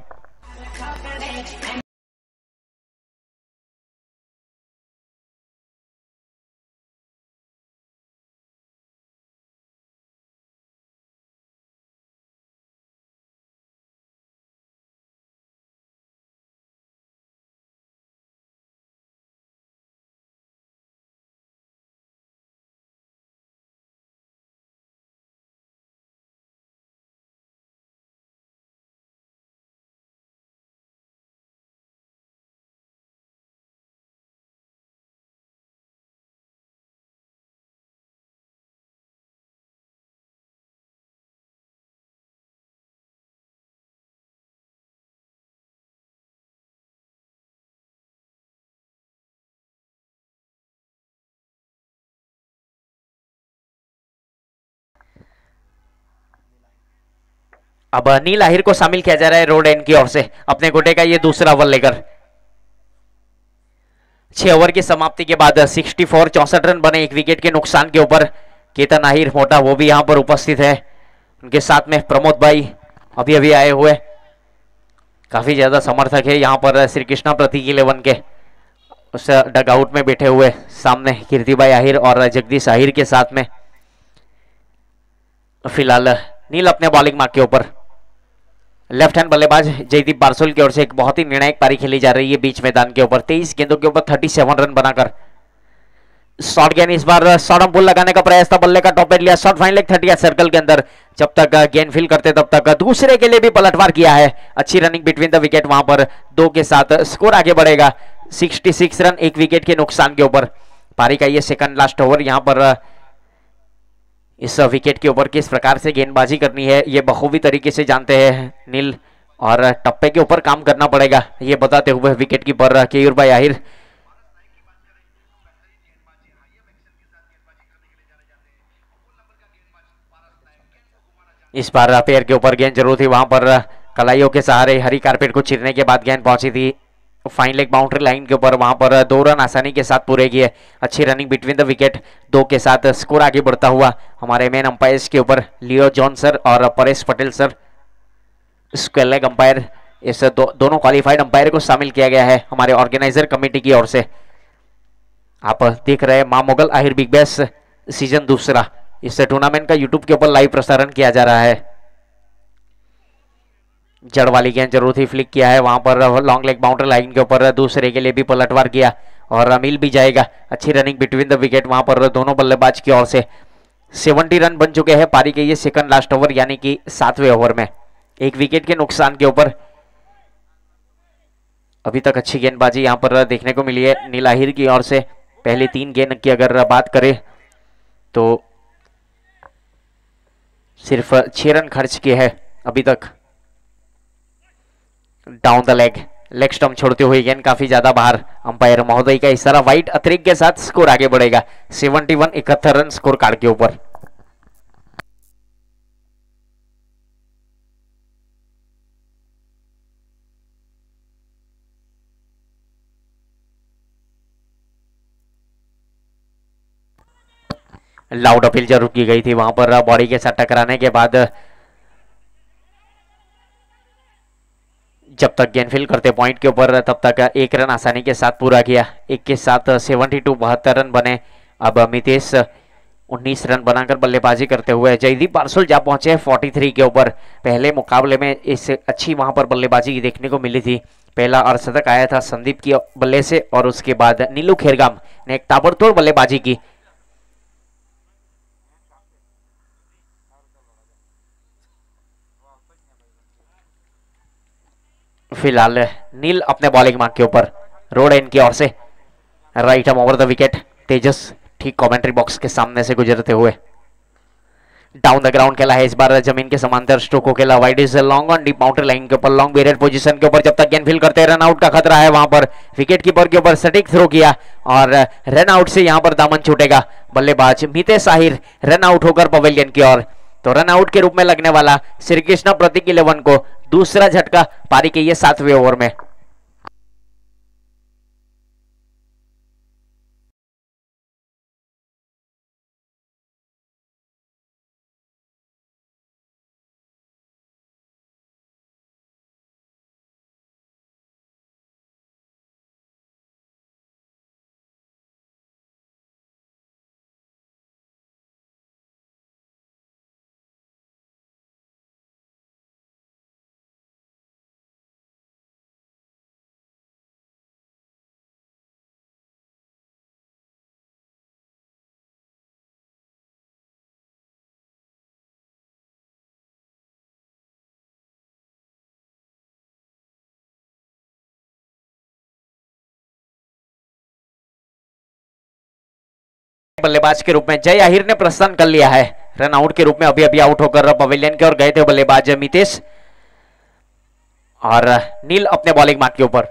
अब अनिल आहिर को शामिल किया जा रहा है रोड एंड की ओर से अपने गोटे का ये दूसरा ओवर लेकर छह ओवर की समाप्ति के बाद 64 फोर चौसठ रन बने एक विकेट के नुकसान के ऊपर केतन आहिर मोटा वो भी यहां पर उपस्थित है उनके साथ में प्रमोद भाई अभी अभी आए हुए काफी ज्यादा समर्थक है यहाँ पर श्री कृष्णा प्रतीक इलेवन के उस डगआउट में बैठे हुए सामने कीर्ति भाई आहिर और जगदीश आहिर के साथ में फिलहाल नील अपने बॉलिंग मार्ग के ऊपर लेफ्ट हैंड बल्लेबाज जयदीप बारसोल की ओर से एक बहुत ही निर्णायक पारी खेली जा रही है बीच मैदान के ऊपर तेईस गेंदों के ऊपर थर्टी सेवन रन बनाकर शॉर्ट गेंद इस बार शॉर्ट ऑफ पुल लगाने का प्रयास था बल्ले का टॉप एट लिया short fine leg thirty circle के अंदर जब तक गेंद फील करते तब तक दूसरे के लिए भी पलटवार किया है अच्छी रनिंग बिटवीन द विकेट वहां पर दो के साथ स्कोर आगे बढ़ेगा 66 रन एक विकेट के नुकसान के ऊपर पारी का ये सेकंड लास्ट ओवर यहाँ पर इस विकेट के ऊपर किस प्रकार से गेंदबाजी करनी है ये बखूबी तरीके से जानते हैं नील और टप्पे के ऊपर काम करना पड़ेगा ये बताते हुए विकेट कीपर केयूर भाई आहिर इस बार पैर के ऊपर गेंद जरूर थी वहां पर कलाइयों के सहारे हरी कारपेट को चिरने के बाद गेंद पहुंची थी फाइन लेग बाउंड्री लाइन के ऊपर वहां पर दो रन आसानी के साथ पूरे किए अच्छी रनिंग बिटवीन द विकेट दो के साथ स्कोर आगे बढ़ता हुआ हमारे मेन अंपायर्स के ऊपर लियो जॉन सर और Paresh Patel sir square leg umpire इस दो, दोनों क्वालिफाइड अंपायर को शामिल किया गया है हमारे ऑर्गेनाइजर कमेटी की ओर से आप देख रहे हैं Maa Mogal Ahir big bash season दूसरा इस टूर्नामेंट का यूट्यूब के ऊपर लाइव प्रसारण किया जा रहा है जड़ वाली गेंद जरूर थी फ्लिक किया है वहां पर लॉन्ग लेग बाउंड्री लाइन के ऊपर दूसरे के लिए भी पलटवार किया और अमील भी जाएगा अच्छी रनिंग बिटवीन द विकेट वहां पर दोनों बल्लेबाज की ओर से सेवेंटी रन बन चुके हैं पारी के ये सेकंड लास्ट ओवर यानी कि सातवें ओवर में एक विकेट के नुकसान के ऊपर अभी तक अच्छी गेंदबाजी यहां पर देखने को मिली है नीलाहिर की ओर से पहले तीन गेंद की अगर बात करें तो सिर्फ छह रन खर्च किए हैं अभी तक down the leg leg stump छोड़ते हुए गेंद काफी ज्यादा बाहर अंपायर महोदय का इशारा व्हाइट अतिरिक्त के साथ स्कोर आगे बढ़ेगा 71 वन इकहत्तर रन स्कोर कार्ड के ऊपर लाउड अपील जरूर की गई थी वहां पर बॉडी के साथ टकराने के बाद जब तक गेंद फील करते पॉइंट के ऊपर तब तक एक रन आसानी के साथ पूरा किया एक के साथ सेवनटी टू बहत्तर रन बने अब मितेश उन्नीस रन बनाकर बल्लेबाजी करते हुए जयदीप पार्सल जा पहुंचे थ्री के ऊपर पहले मुकाबले में इस अच्छी वहां पर बल्लेबाजी देखने को मिली थी पहला अर्धशतक आया था संदीप की बल्ले से और उसके बाद नीलू खेरगाम ने एक ताबड़तोड़ बल्लेबाजी की फिलहाल नील अपने बॉलिंग मार्क के ऊपर रोड इनकी ओर से राइट हम ओवर द विकेट तेजस ठीक कमेंट्री बॉक्स के सामने से गुजरते हुए डाउन द ग्राउंड खेला है इस बार जमीन के समांतर स्ट्रोक को खेला wide is long on deep boundary line के ऊपर लॉन्ग बेरियर पोजीशन के ऊपर जब तक गेंद फील करते रन आउट का खतरा है वहां पर विकेट कीपर के ऊपर सटीक थ्रो किया और रन आउट से यहां पर दामन छूटेगा बल्लेबाज मितेश साहिर रन आउट होकर पवेलियन की ओर तो रन आउट के रूप में लगने वाला श्री कृष्णा प्रतीक इलेवन को दूसरा झटका पारी के ये सातवें ओवर में बल्लेबाज के रूप में जय आहिर ने प्रस्थान कर लिया है रन आउट के रूप में अभी अभी आउट होकर पवेलियन के और गए थे बल्लेबाज मितेश और नील अपने बॉलिंग मार्ग के ऊपर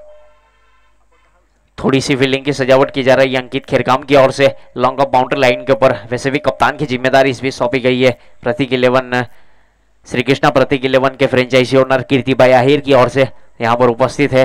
थोड़ी सी फील्डिंग की सजावट की जा रही है अंकित खेरकाम की ओर से लॉन्ग ऑफ बाउंड्री लाइन के ऊपर वैसे भी कप्तान की जिम्मेदारी इस बीच सौंपी गई है प्रतीक इलेवन श्री कृष्णा प्रतीक इलेवन के फ्रेंचाइजी ओनर कीर्ति भाई आहिर की ओर से यहाँ पर उपस्थित है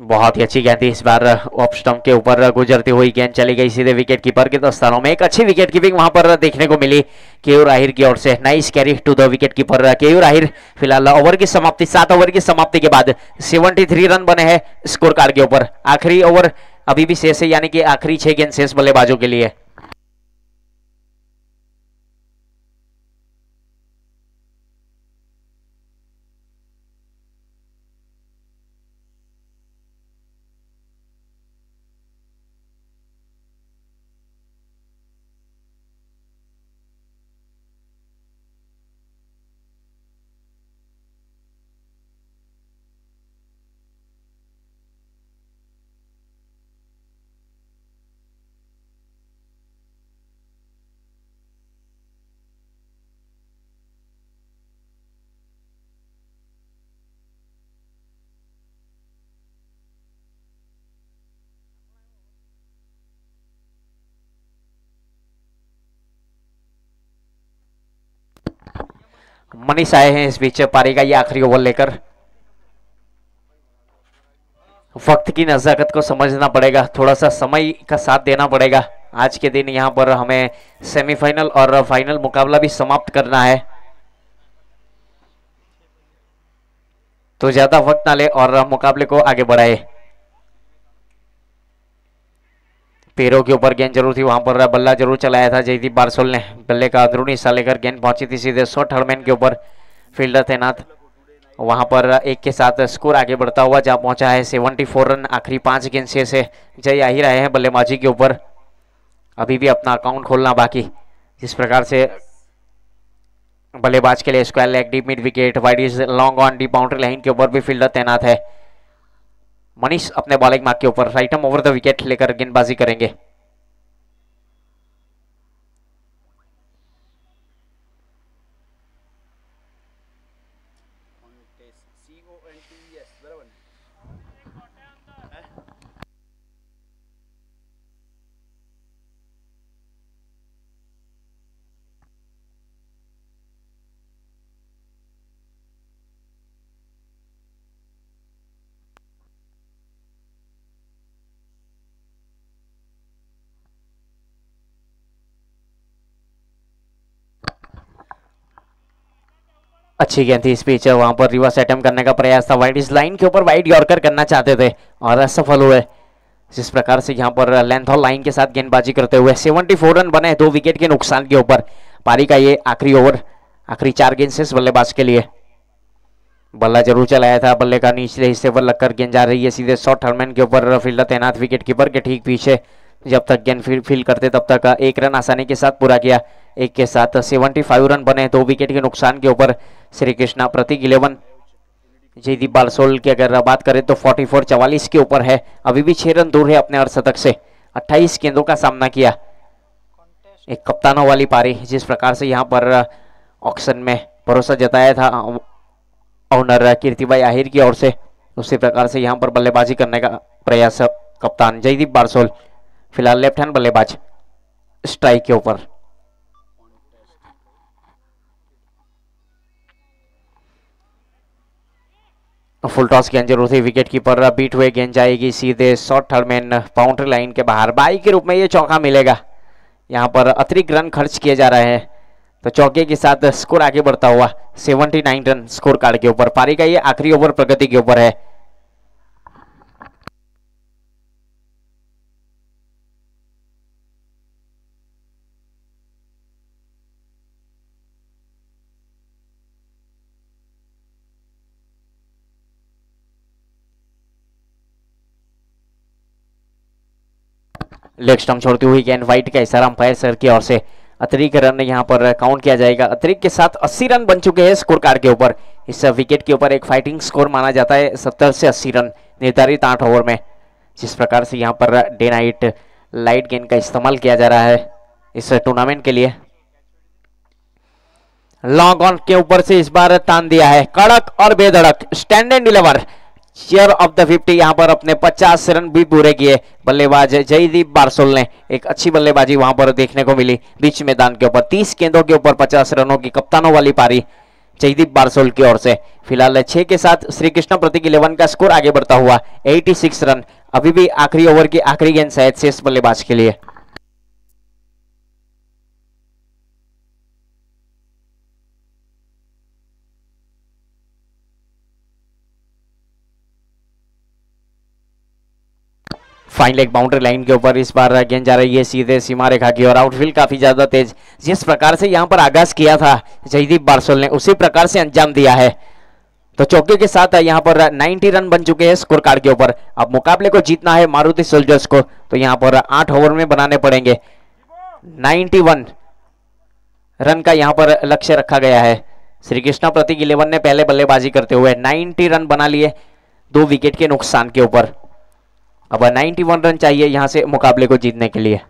बहुत ही अच्छी गेंद थी इस बार ऑफ स्टम्प के ऊपर गुजरती हुई गेंद चली गई सीधे विकेट कीपर के दस्तानों में एक अच्छी विकेट कीपिंग वहां पर देखने को मिली केयू राहिर की ओर से nice carry to the wicket keeper Keyur Ahir फिलहाल ओवर की समाप्ति सात ओवर की समाप्ति के बाद 73 रन बने हैं स्कोर कार्ड के ऊपर आखिरी ओवर अभी भी शेष है यानी कि आखिरी छह गेंद शेष बल्लेबाजों के लिए मनीष आए हैं इस बीच पारी का ये आखिरी ओवर लेकर वक्त की नजाकत को समझना पड़ेगा थोड़ा सा समय का साथ देना पड़ेगा आज के दिन यहाँ पर हमें सेमीफाइनल और फाइनल मुकाबला भी समाप्त करना है तो ज्यादा वक्त ना ले और मुकाबले को आगे बढ़ाए पेरों के ऊपर गेंद जरूर थी वहां पर बल्ला जरूर चलाया था जयदीप बारसोल ने बल्ले का अंदरूनी हिस्सा लेकर गेंद पहुंची थी सीधे सौ हरमैन के ऊपर फील्डर तैनात वहां पर एक के साथ स्कोर आगे बढ़ता हुआ जहां पहुंचा है फोर रन आखिरी पांच गेंद से, से जय आ ही रहे हैं बल्लेबाजी के ऊपर अभी भी अपना अकाउंट खोलना बाकी जिस प्रकार से बल्लेबाज के लिए square leg deep mid wicket wide is long on the boundary line के ऊपर भी फील्डर तैनात है मनीष अपने बॉलिंग मार्क के ऊपर राइटम ओवर द विकेट लेकर गेंदबाजी करेंगे अच्छी गेंद थी इस पीछे वहां पर रिवर्स अटैम्प करने का प्रयास था वाइट इस लाइन के ऊपर वाइट यॉर्कर करना चाहते थे और असफल हुए जिस प्रकार से यहाँ पर लेंथ और लाइन के साथ गेंदबाजी करते हुए 74 रन बने दो विकेट के नुकसान के ऊपर पारी का ये आखिरी ओवर आखिरी चार गेंद से बल्लेबाज के लिए बल्ला जरूर चलाया था बल्ले का निचले हिस्से पर लगकर गेंद जा रही है सीधे शॉर्ट हरमैन के ऊपर फील्डर तैनात विकेट कीपर के ठीक पीछे जब तक गेंद फील फील करते तब तक एक रन आसानी के साथ पूरा किया एक के साथ फाइव रन बने दो विकेट के नुकसान के ऊपर श्री कृष्णा प्रतीक इलेवन जयदीप बालसोल की अगर बात करें तो 44 44 के ऊपर है अभी भी छह रन दूर है अपने अर्धशतक से 28 गेंदों का सामना किया एक कप्तानों वाली पारी जिस प्रकार से यहाँ पर ऑक्शन में भरोसा जताया था ऑनर कीर्तिबाई आहिर की ओर से उसी प्रकार से यहाँ पर बल्लेबाजी करने का प्रयास कप्तान जयदीप बारसोल फिलहाल लेफ्ट हैंड बल्लेबाज स्ट्राइक के ऊपर फुल टॉस गेंद जरूर थी विकेट कीपर बीट हुए गेंद जाएगी सीधे शॉर्ट थर्डमैन बाउंड्री लाइन के बाहर बाई के रूप में ये चौका मिलेगा यहाँ पर अतिरिक्त रन खर्च किए जा रहे हैं तो चौके के साथ स्कोर आगे बढ़ता हुआ 79 रन स्कोर कार्ड के ऊपर पारी का ये आखिरी ओवर प्रगति के ऊपर है लेग स्टम्प छोड़ती हुई गेंद व्हाइट का इशारा अंपायर सर की ओर से अतिरिक्त रन यहाँ पर काउंट किया जाएगा अतिरिक्त के साथ 80 रन बन चुके हैं स्कोर कार्ड के ऊपर इस विकेट के ऊपर एक फाइटिंग स्कोर माना जाता है सत्तर से अस्सी रन निर्धारित आठ ओवर में जिस प्रकार से यहाँ पर डे नाइट लाइट गेंद का इस्तेमाल किया जा रहा है इस टूर्नामेंट के लिए लॉन्ग ऑन के ऊपर से इस बार तान दिया है कड़क और बेधड़क stand and deliver share of the fifty यहां पर अपने 50 रन भी पूरे किए बल्लेबाज जयदीप बारसोल ने एक अच्छी बल्लेबाजी वहां पर देखने को मिली बीच मैदान के ऊपर 30 गेंदों के ऊपर 50 रनों की कप्तानों वाली पारी जयदीप बारसोल की ओर से फिलहाल छह के साथ श्री कृष्ण प्रतीक इलेवन का स्कोर आगे बढ़ता हुआ एटी रन अभी भी आखिरी ओवर की आखिरी गेंद शायद शेष बल्लेबाज के लिए फाइनल एक बाउंड्री लाइन के ऊपर इस बार गेंद जा रही है सीधे सीमा रेखा की और आउटफील काफी ज्यादा तेज जिस प्रकार से यहाँ पर आगाज किया था जयदीप बारसोल ने उसी प्रकार से अंजाम दिया है तो चौके के साथ यहाँ पर 90 रन बन चुके हैं स्कोर कार्ड के ऊपर अब मुकाबले को जीतना है मारुति सोल्जर्स को तो यहाँ पर आठ ओवर में बनाने पड़ेंगे नाइनटी रन का यहाँ पर लक्ष्य रखा गया है श्री कृष्णा प्रतीक इलेवन ने पहले बल्लेबाजी करते हुए नाइनटी रन बना लिए दो विकेट के नुकसान के ऊपर अब 91 रन चाहिए यहाँ से मुकाबले को जीतने के लिए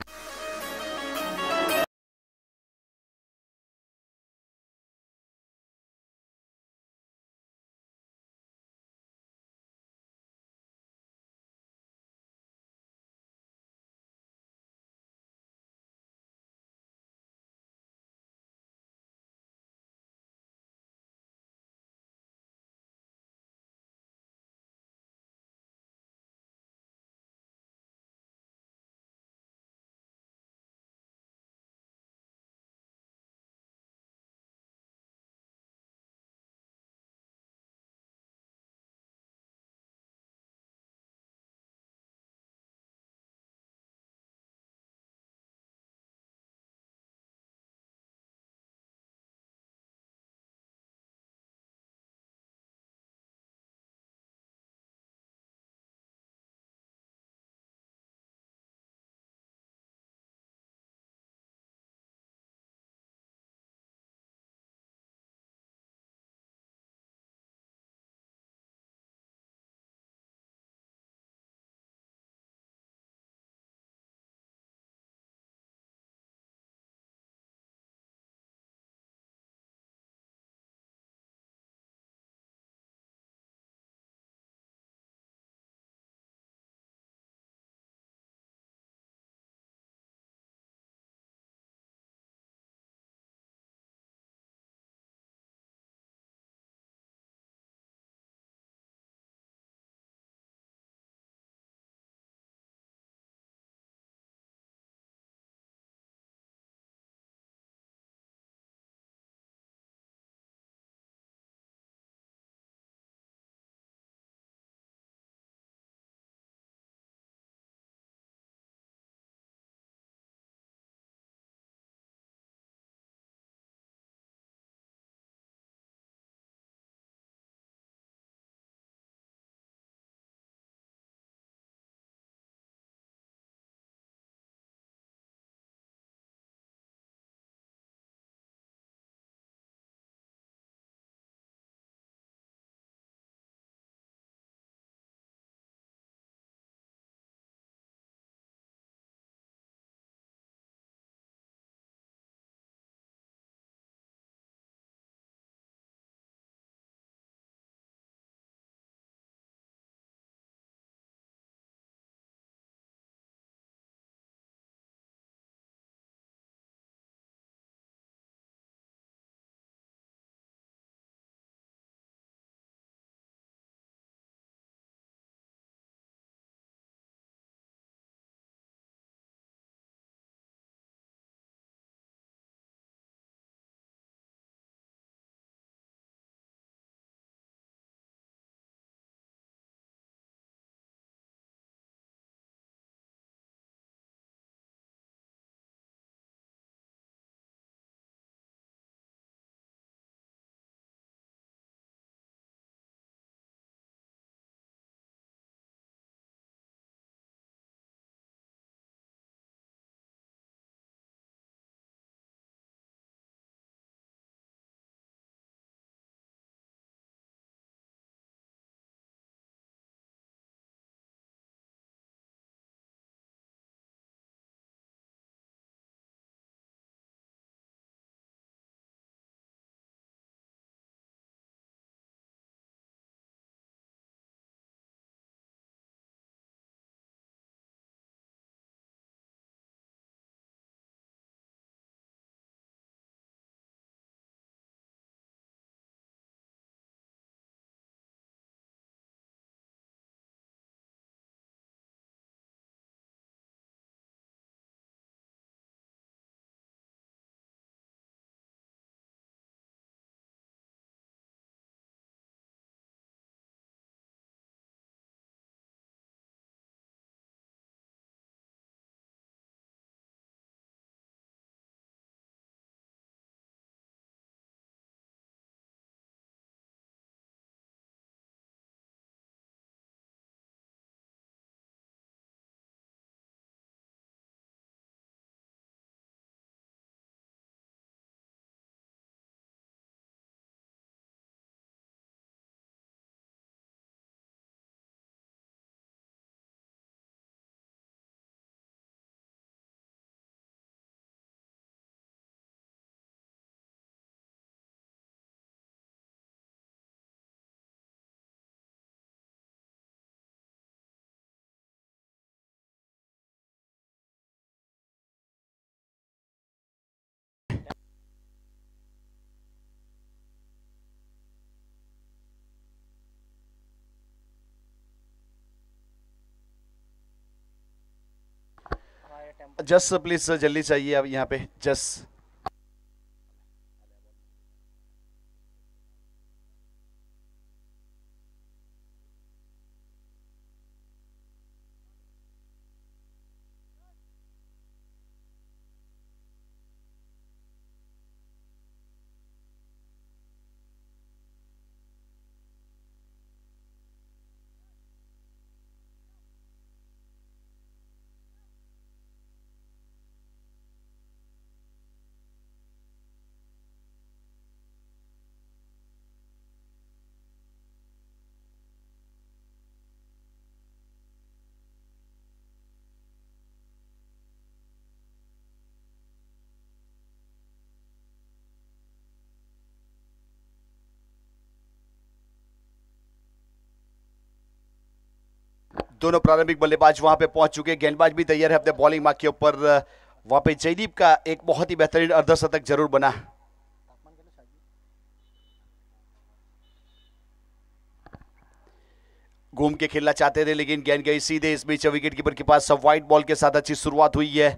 जस प्लीज जल्दी चाहिए अब यहाँ पे जस दोनों प्रारंभिक बल्लेबाज वहां पे पहुंच चुके गेंदबाज भी तैयार है अपने बॉलिंग मार्क के ऊपर वहां पे जयदीप का एक बहुत ही बेहतरीन अर्धशतक जरूर बना घूम के खेलना चाहते थे लेकिन गेंद गई सीधे इस बीच विकेट कीपर के पास सब व्हाइट बॉल के साथ अच्छी शुरुआत हुई है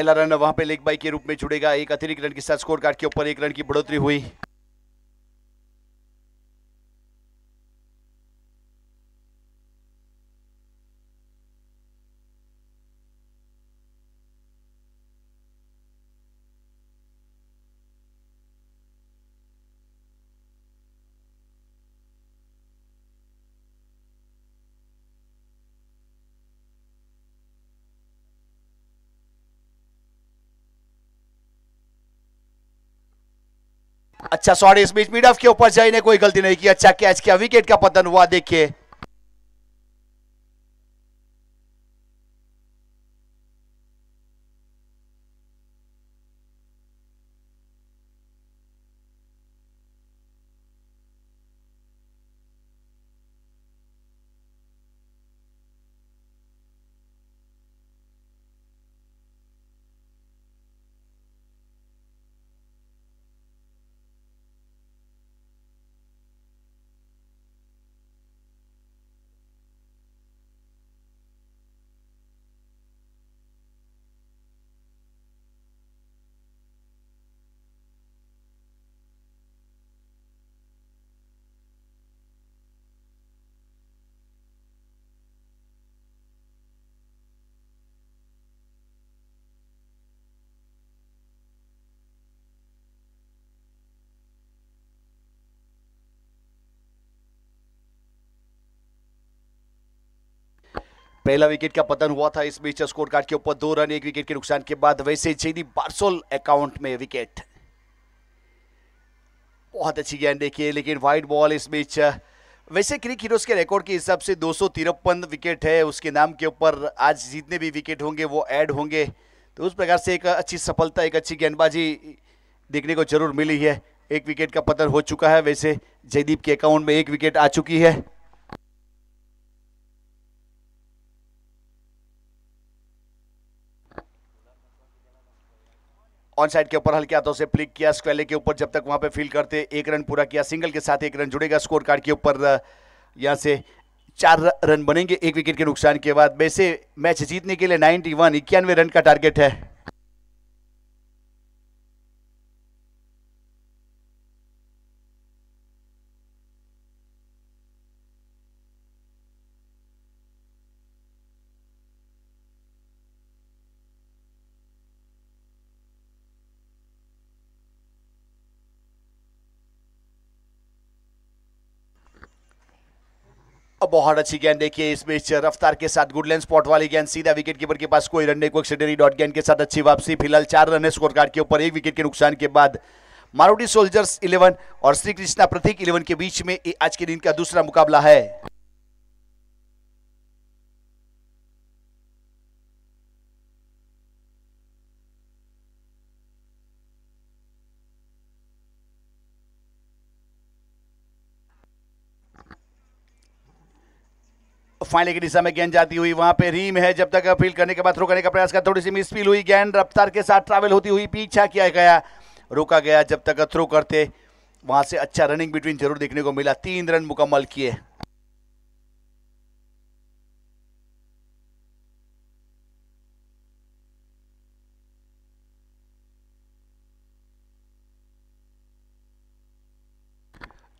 पहला रन वहां पे लेग बाई के रूप में जुड़ेगा एक अतिरिक्त रन के साथ स्कोर कार्ड के ऊपर एक रन की बढ़ोतरी हुई अच्छा सॉरी इस बीच मिड ऑफ के ऊपर जय ने कोई गलती नहीं की अच्छा कैच किया विकेट का पतन हुआ देखिए पहला विकेट का पतन हुआ था इस बीच स्कोर कार्ड के ऊपर दो रन एक विकेट के नुकसान के बाद वैसे जेडी बारसोल अकाउंट में विकेट बहुत अच्छी गेंद देखिए लेकिन व्हाइट बॉल इस बीच वैसे क्रिक हीरोज के रिकॉर्ड के हिसाब से दो विकेट है उसके नाम के ऊपर आज जितने भी विकेट होंगे वो ऐड होंगे तो उस प्रकार से एक अच्छी सफलता एक अच्छी गेंदबाजी देखने को जरूर मिली है एक विकेट का पतन हो चुका है वैसे जयदीप के अकाउंट में एक विकेट आ चुकी है ऑन साइड के ऊपर हल्के हाथों से प्लिक किया स्क्वेले के ऊपर जब तक वहां पे फील करते एक रन पूरा किया सिंगल के साथ एक रन जुड़ेगा स्कोर कार्ड के ऊपर यहां से चार रन बनेंगे एक विकेट के नुकसान के बाद वैसे मैच जीतने के लिए नाइन्टी वन इक्यानवे रन का टारगेट है बहुत अच्छी गेंद देखिए इस बीच रफ्तार के साथ गुडलैंड स्पॉट वाली गेंद सीधा विकेट कीपर के पास कोई रन नहीं को डॉट गेंद के साथ अच्छी वापसी फिलहाल चार रन है स्कोर कार्ड के ऊपर एक विकेट के नुकसान के बाद मारुडी सोल्जर्स 11 और श्री कृष्णा प्रतीक 11 के बीच में आज के दिन का दूसरा मुकाबला है फाइनल की दिशा में गेंद जाती हुई वहां पे रीम है जब तक अपील करने के बाद रोकने का प्रयास कर थोड़ी सी मिसफील हुई गेंद रफ्तार के साथ ट्रैवल होती हुई पीछा किया गया रोका गया जब तक थ्रो करते वहां से अच्छा रनिंग बिटवीन जरूर देखने को मिला तीन रन मुकम्मल किए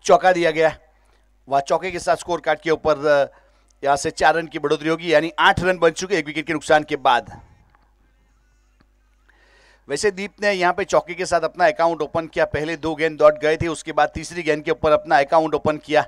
चौका दिया गया वह चौके के साथ स्कोर कार्ड के ऊपर यहां से चार रन की बढ़ोतरी होगी यानी आठ रन बन चुके एक विकेट के नुकसान के बाद वैसे दीप ने यहां पे चौकी के साथ अपना अकाउंट ओपन किया पहले दो गेंद दौट गए थे उसके बाद तीसरी गेंद के ऊपर अपना अकाउंट ओपन किया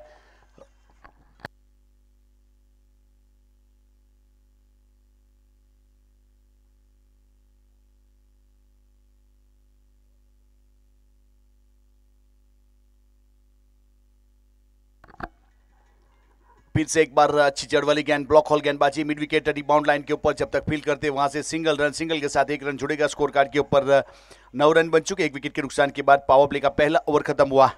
फिर से एक बार अच्छी जड़ वाली गेंद ब्लॉक हॉल गेंदबाजी मिड विकेट रिबाउंड लाइन के ऊपर जब तक फील करते वहां से सिंगल रन सिंगल के साथ एक रन जुड़ेगा स्कोर कार्ड के ऊपर नौ रन बन चुके एक विकेट के नुकसान के बाद पावर प्ले का पहला ओवर खत्म हुआ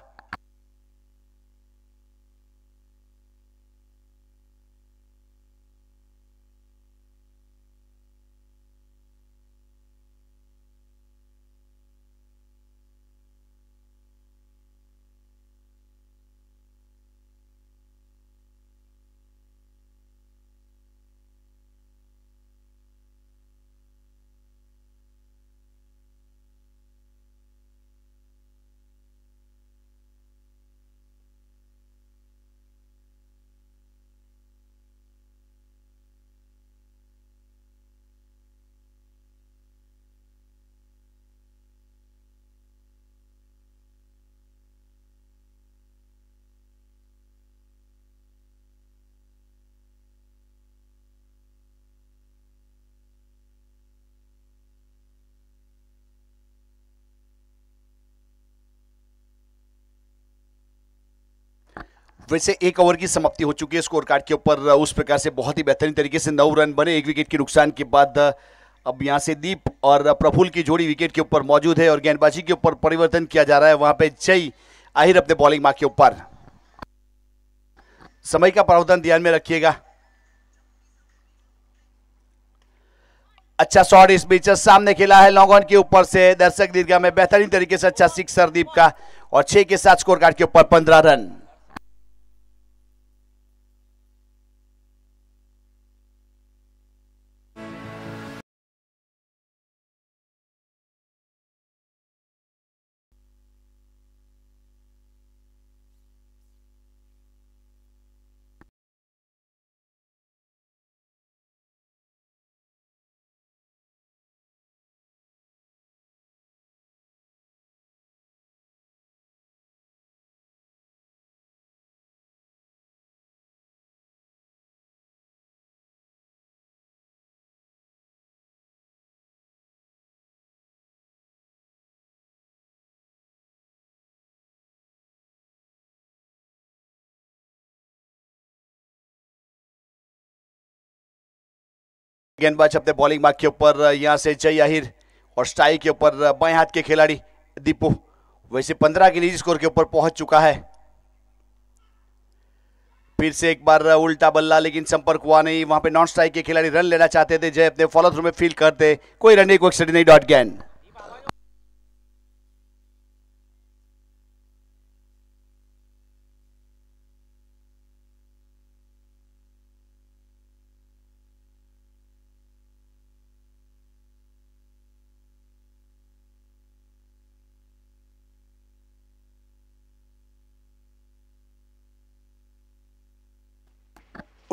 वैसे एक ओवर की समाप्ति हो चुकी है स्कोर कार्ड के ऊपर उस प्रकार से बहुत ही बेहतरीन तरीके से नौ रन बने एक विकेट के नुकसान के बाद अब यहाँ से दीप और प्रफुल की जोड़ी विकेट के ऊपर मौजूद है और गेंदबाजी के ऊपर परिवर्तन किया जा रहा है वहां पे जय आहिर अपने बॉलिंग मार्क के ऊपर समय का प्रावधान ध्यान में रखिएगा अच्छा शॉट इस बीच सामने खेला है लॉन्ग ऑन के ऊपर से दर्शक दीर्घा में बेहतरीन तरीके से अच्छा सिक्सर दीप का और छह के साथ स्कोर कार्ड के ऊपर पंद्रह रन गेंदबाज अपने बॉलिंग मार्ग के ऊपर यहाँ से जय आहिर और स्टाई के ऊपर बाएं हाथ के खिलाड़ी दीपू वैसे पंद्रह के निजी स्कोर के ऊपर पहुंच चुका है फिर से एक बार उल्टा बल्ला लेकिन संपर्क हुआ नहीं वहां पे नॉन स्ट्राइक के खिलाड़ी रन लेना चाहते थे जय अपने फॉलो थ्रू में फील करते कोई रन एक नहीं डॉट गैन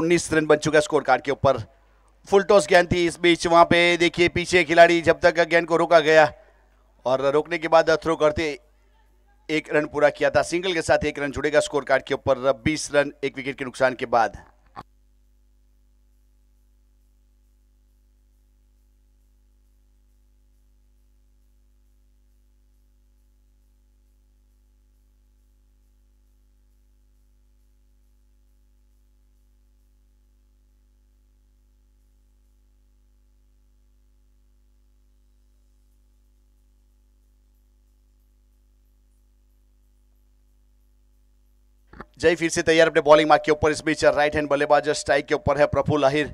19 रन बन चुका स्कोर कार्ड के ऊपर फुल टॉस गेंद थी इस बीच वहां पे देखिए पीछे खिलाड़ी जब तक गेंद को रोका गया और रोकने के बाद थ्रो करते एक रन पूरा किया था सिंगल के साथ एक रन जुड़ेगा स्कोर कार्ड के ऊपर बीस रन एक विकेट के नुकसान के बाद जय फिर से तैयार अपने बॉलिंग मार्क के ऊपर इस बीच राइट हैंड बल्लेबाज स्ट्राइक के ऊपर है प्रफुल अहिर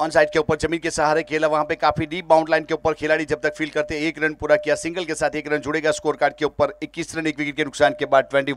ऑन साइड के ऊपर जमीन के सहारे खेला वहां पे काफी डीप बाउंड लाइन के ऊपर खिलाड़ी जब तक फील करते एक रन पूरा किया सिंगल के साथ एक रन जुड़ेगा स्कोर कार्ड के ऊपर इक्कीस रन एक विकेट के नुकसान के बाद ट्वेंटी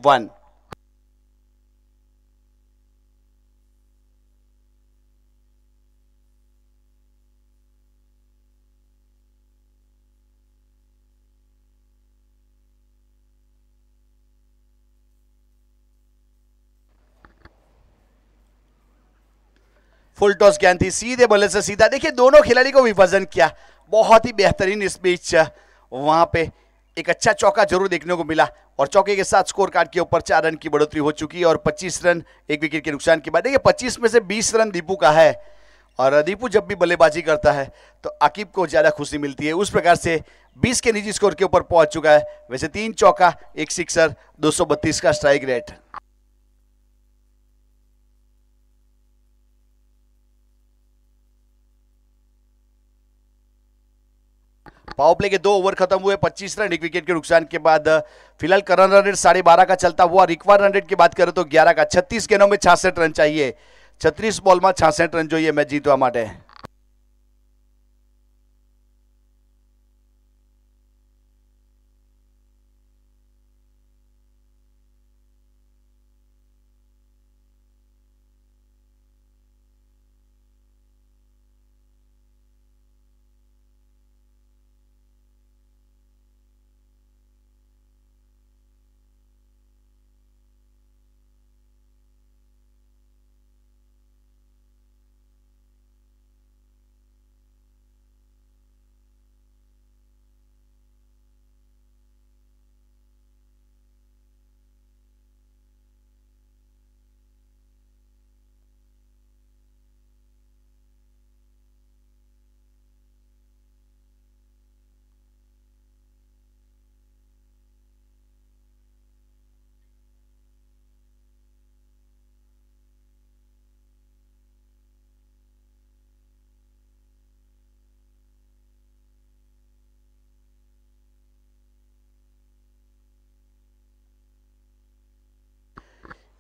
फुल टॉस गेंद थी सीधे बल्ले से सीधा देखिए दोनों खिलाड़ी को विभाजन किया बहुत ही बेहतरीन स्पीच वहां पे एक अच्छा चौका जरूर देखने को मिला और चौके के साथ स्कोर कार्ड के ऊपर चार रन की बढ़ोतरी हो चुकी है और 25 रन एक विकेट के नुकसान के बाद देखिए 25 में से 20 रन दीपू का है और दीपू जब भी बल्लेबाजी करता है तो अकीब को ज़्यादा खुशी मिलती है उस प्रकार से 20 के निजी स्कोर के ऊपर पहुंच चुका है वैसे तीन चौका एक सिक्सर दो का स्ट्राइक रेट पावर प्ले के दो ओवर खत्म हुए 25 रन एक विकेट के नुकसान के बाद फिलहाल करण रन रेट साढ़े बारह का चलता हुआ रिक्वायर रन रेट की बात करें तो ग्यारह का छत्तीस गेंदों में छियासठ रन चाहिए छत्तीस बॉल में छियासठ रन जो ये मैच जीतवा माटे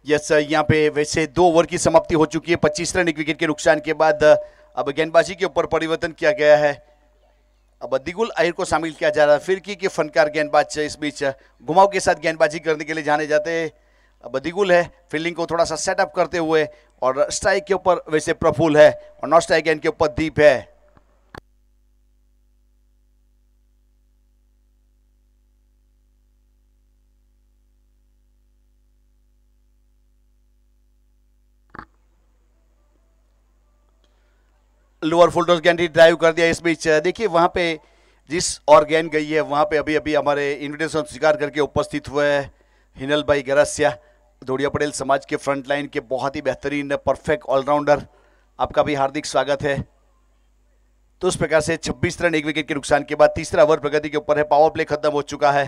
यस यहाँ पे वैसे दो ओवर की समाप्ति हो चुकी है पच्चीस रन एक विकेट के नुकसान के बाद अब गेंदबाजी के ऊपर परिवर्तन किया गया है अब दिगुल अहिर को शामिल किया जा रहा है फिरकी के फनकार गेंदबाज इस बीच घुमाव के साथ गेंदबाजी करने के लिए जाने जाते हैं अब दिगुल है फील्डिंग को थोड़ा सा सेटअप करते हुए और स्ट्राइक के ऊपर वैसे प्रफुल है और नॉट स्ट्राइक गेंद के ऊपर दीप है लोअर फुलडोज गैंडी ड्राइव कर दिया इस बीच देखिए वहाँ पे जिस ऑर्गेन गई है वहाँ पे अभी अभी हमारे इन्विटेशन स्वीकार करके उपस्थित हुए हैं हिनल भाई गरसिया दोड़िया पटेल समाज के फ्रंट लाइन के बहुत ही बेहतरीन परफेक्ट ऑलराउंडर आपका भी हार्दिक स्वागत है तो उस प्रकार से 26 रन एक विकेट के नुकसान के बाद तीसरा ओवर प्रगति के ऊपर है पावर प्ले खत्म हो चुका है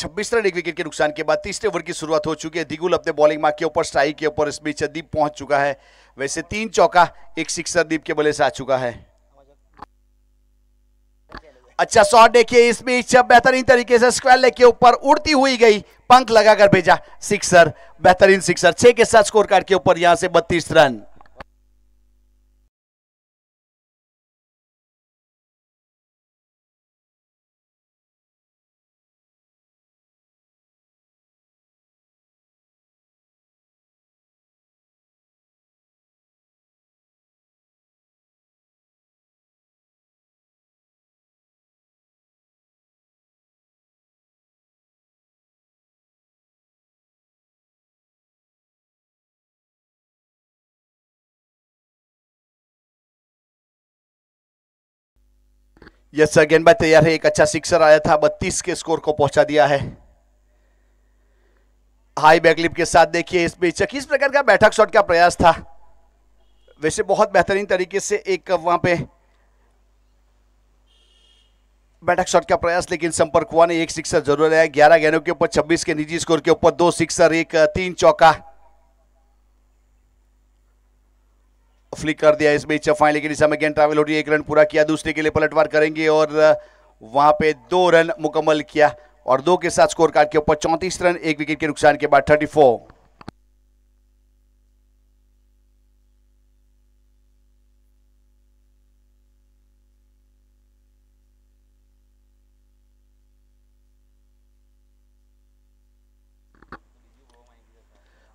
छब्बीस रन एक विकेट के नुकसान के बाद तीसरे ओवर की शुरुआत हो चुकी है दिगुल अपने बॉलिंग मार्क के ऊपर स्ट्राइक के ऊपर इसमें छदीप पहुंच चुका है वैसे तीन चौका एक सिक्सर दीप के बल्ले से आ चुका है अच्छा शॉट देखिए इसमें इच्छा बेहतरीन तरीके से स्क्वायर लेग के ऊपर उड़ती हुई गई पंख लगाकर भेजा सिक्सर बेहतरीन सिक्सर छह के साथ स्कोर कार्ड के ऊपर यहां से बत्तीस रन यस सर गेंदबाज तैयार है एक अच्छा सिक्सर आया था बत्तीस के स्कोर को पहुंचा दिया है हाई बैकलिप के साथ देखिए इस बीच किस प्रकार का बैठक शॉट का प्रयास था वैसे बहुत बेहतरीन तरीके से एक वहां पे बैठक शॉट का प्रयास लेकिन संपर्क हुआ ने एक सिक्सर जरूर आया ग्यारह गेंदों के ऊपर छब्बीस के निजी स्कोर के ऊपर दो सिक्सर एक तीन चौका फ्लिक कर दिया इस बीच फाइनल लेकिन इस समय गेंद ट्रैवल हो रही है एक रन पूरा किया दूसरे के लिए पलटवार करेंगे और वहां पे दो रन मुकम्मल किया और दो के साथ स्कोर कार्ड के ऊपर चौंतीस रन एक विकेट के नुकसान के बाद थर्टी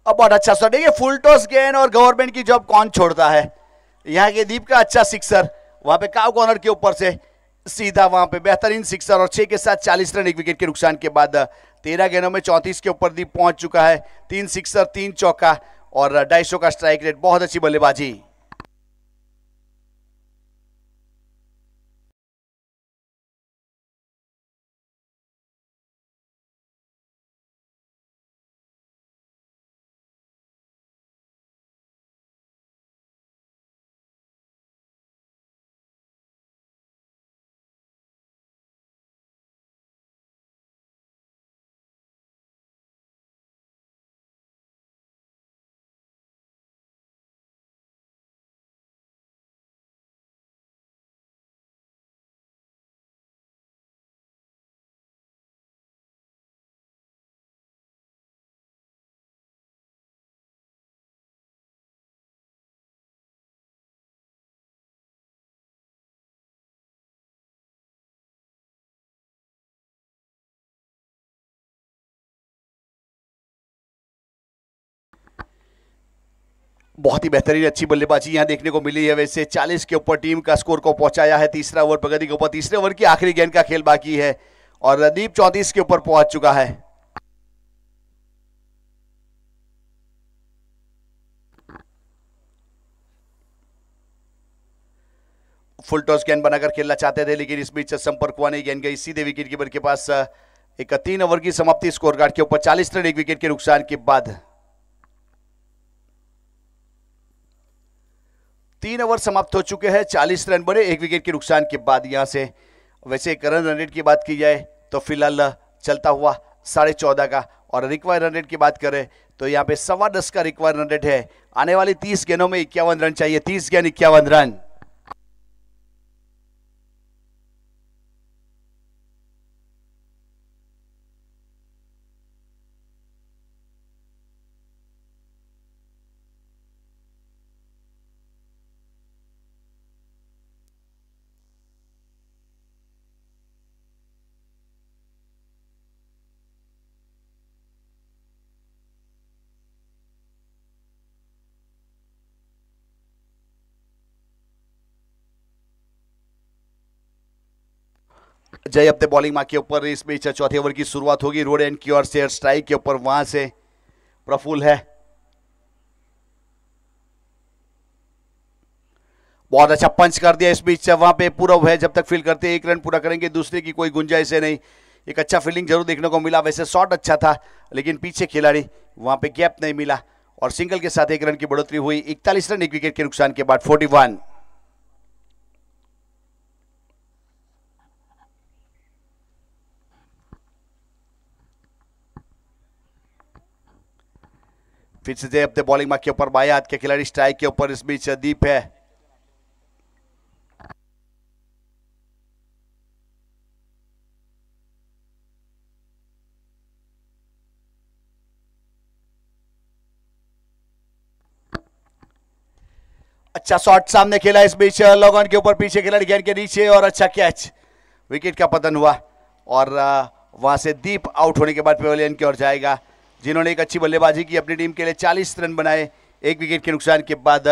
अब बहुत अच्छा सर देखिए फुल टॉस गेंद और गवर्नमेंट की जॉब कौन छोड़ता है यहाँ के दीप का अच्छा सिक्सर वहाँ पे काव कॉर्नर के ऊपर से सीधा वहाँ पे बेहतरीन सिक्सर और छः के साथ चालीस रन एक विकेट के नुकसान के बाद तेरह गेंदों में चौंतीस के ऊपर दीप पहुँच चुका है तीन सिक्सर तीन चौका और ढाई का स्ट्राइक रेट बहुत अच्छी बल्लेबाजी बहुत ही बेहतरीन अच्छी बल्लेबाजी यहाँ देखने को मिली है वैसे 40 के ऊपर टीम का स्कोर को पहुंचाया है तीसरा ओवर प्रगति के ऊपर तीसरे ओवर की आखिरी गेंद का खेल बाकी है और रदीप चौंतीस के ऊपर पहुंच चुका है फुल टॉस गेंद बनाकर खेलना चाहते थे लेकिन इस बीच संपर्क हुआ नहीं गेंद गई सीधे विकेट कीपर के पास एक तीन ओवर की समाप्ति स्कोर कार्ड के ऊपर 40 रन एक विकेट के नुकसान के बाद तीन ओवर समाप्त हो चुके हैं चालीस रन बने एक विकेट के नुकसान के बाद यहाँ से वैसे करंट रन रेट की बात की जाए तो फिलहाल चलता हुआ साढ़े चौदह का और रिक्वायर रन रेट की बात करें तो यहाँ पे सवा दस का रिक्वायर रन रेट है आने वाली तीस गेंदों में इक्यावन रन चाहिए तीस गेंद इक्यावन रन जय अपने बॉलिंग मार्के ऊपर इस बीच चौथे ओवर की शुरुआत होगी रोड एंड की ओर से स्ट्राइक के ऊपर वहां से प्रफुल है बहुत अच्छा पंच कर दिया इस बीच वहां पे पूरा है जब तक फील करते हैं एक रन पूरा करेंगे दूसरे की कोई गुंजाइश है नहीं एक अच्छा फील्डिंग जरूर देखने को मिला वैसे शॉट अच्छा था लेकिन पीछे खिलाड़ी वहां पे गैप नहीं मिला और सिंगल के साथ एक रन की बढ़ोतरी हुई इकतालीस रन एक विकेट के नुकसान के बाद फोर्टी फिर से अपने बॉलिंग मार्क के ऊपर बाएं हाथ के खिलाड़ी स्ट्राइक के ऊपर इस बीच दीप है अच्छा शॉट सामने खेला इस बीच लॉगन के ऊपर पीछे खिलाड़ी गेंद के नीचे और अच्छा कैच विकेट का पतन हुआ और वहां से दीप आउट होने के बाद पेवेलियन की ओर जाएगा जिन्होंने एक अच्छी बल्लेबाजी की अपनी टीम के लिए चालीस रन बनाए एक विकेट के नुकसान के बाद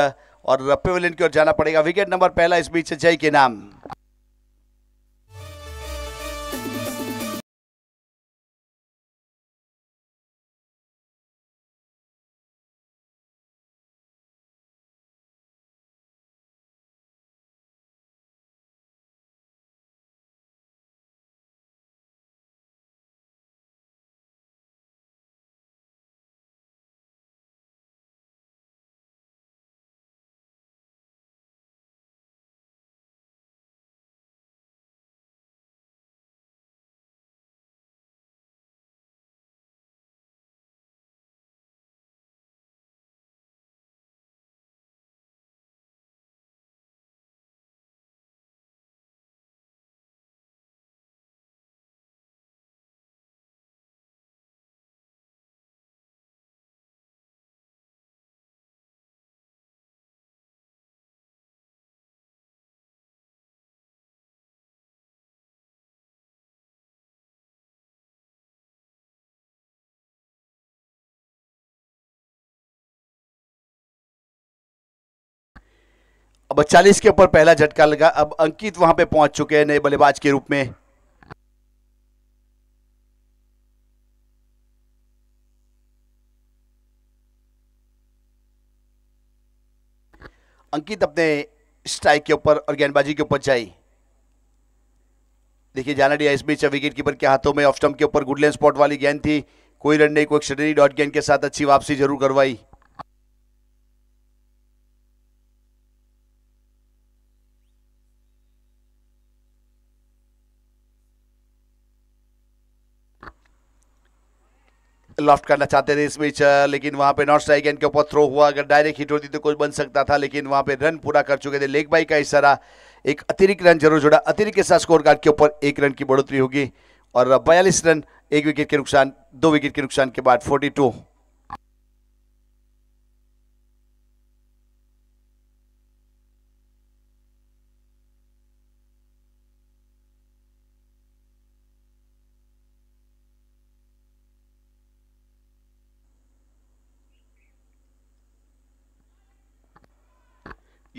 और पेविलियन की ओर जाना पड़ेगा विकेट नंबर पहला इस बीच जय के नाम अब 40 के ऊपर पहला झटका लगा अब अंकित वहां पे पहुंच चुके हैं नए बल्लेबाज के रूप में अंकित अपने स्ट्राइक के ऊपर और गेंदबाजी के ऊपर जाई देखिए जानाडिया इस बीच विकेट कीपर के हाथों में ऑफ स्टम्प के ऊपर गुडलैंड स्पॉट वाली गेंद थी कोई रन नहीं कोई एक्सीडेंट डॉट गेंद के साथ अच्छी वापसी जरूर करवाई लॉफ्ट करना चाहते थे इस बीच लेकिन वहां पे नॉट स्ट्राइक एंड के ऊपर थ्रो हुआ अगर डायरेक्ट हिट होती तो कुछ बन सकता था लेकिन वहां पे रन पूरा कर चुके थे लेग बाई का इशारा एक अतिरिक्त रन जरूर जोड़ा अतिरिक्त के साथ स्कोर कार्ड के ऊपर एक रन की बढ़ोतरी होगी और बयालीस रन एक विकेट के नुकसान दो विकेट के नुकसान के बाद फोर्टी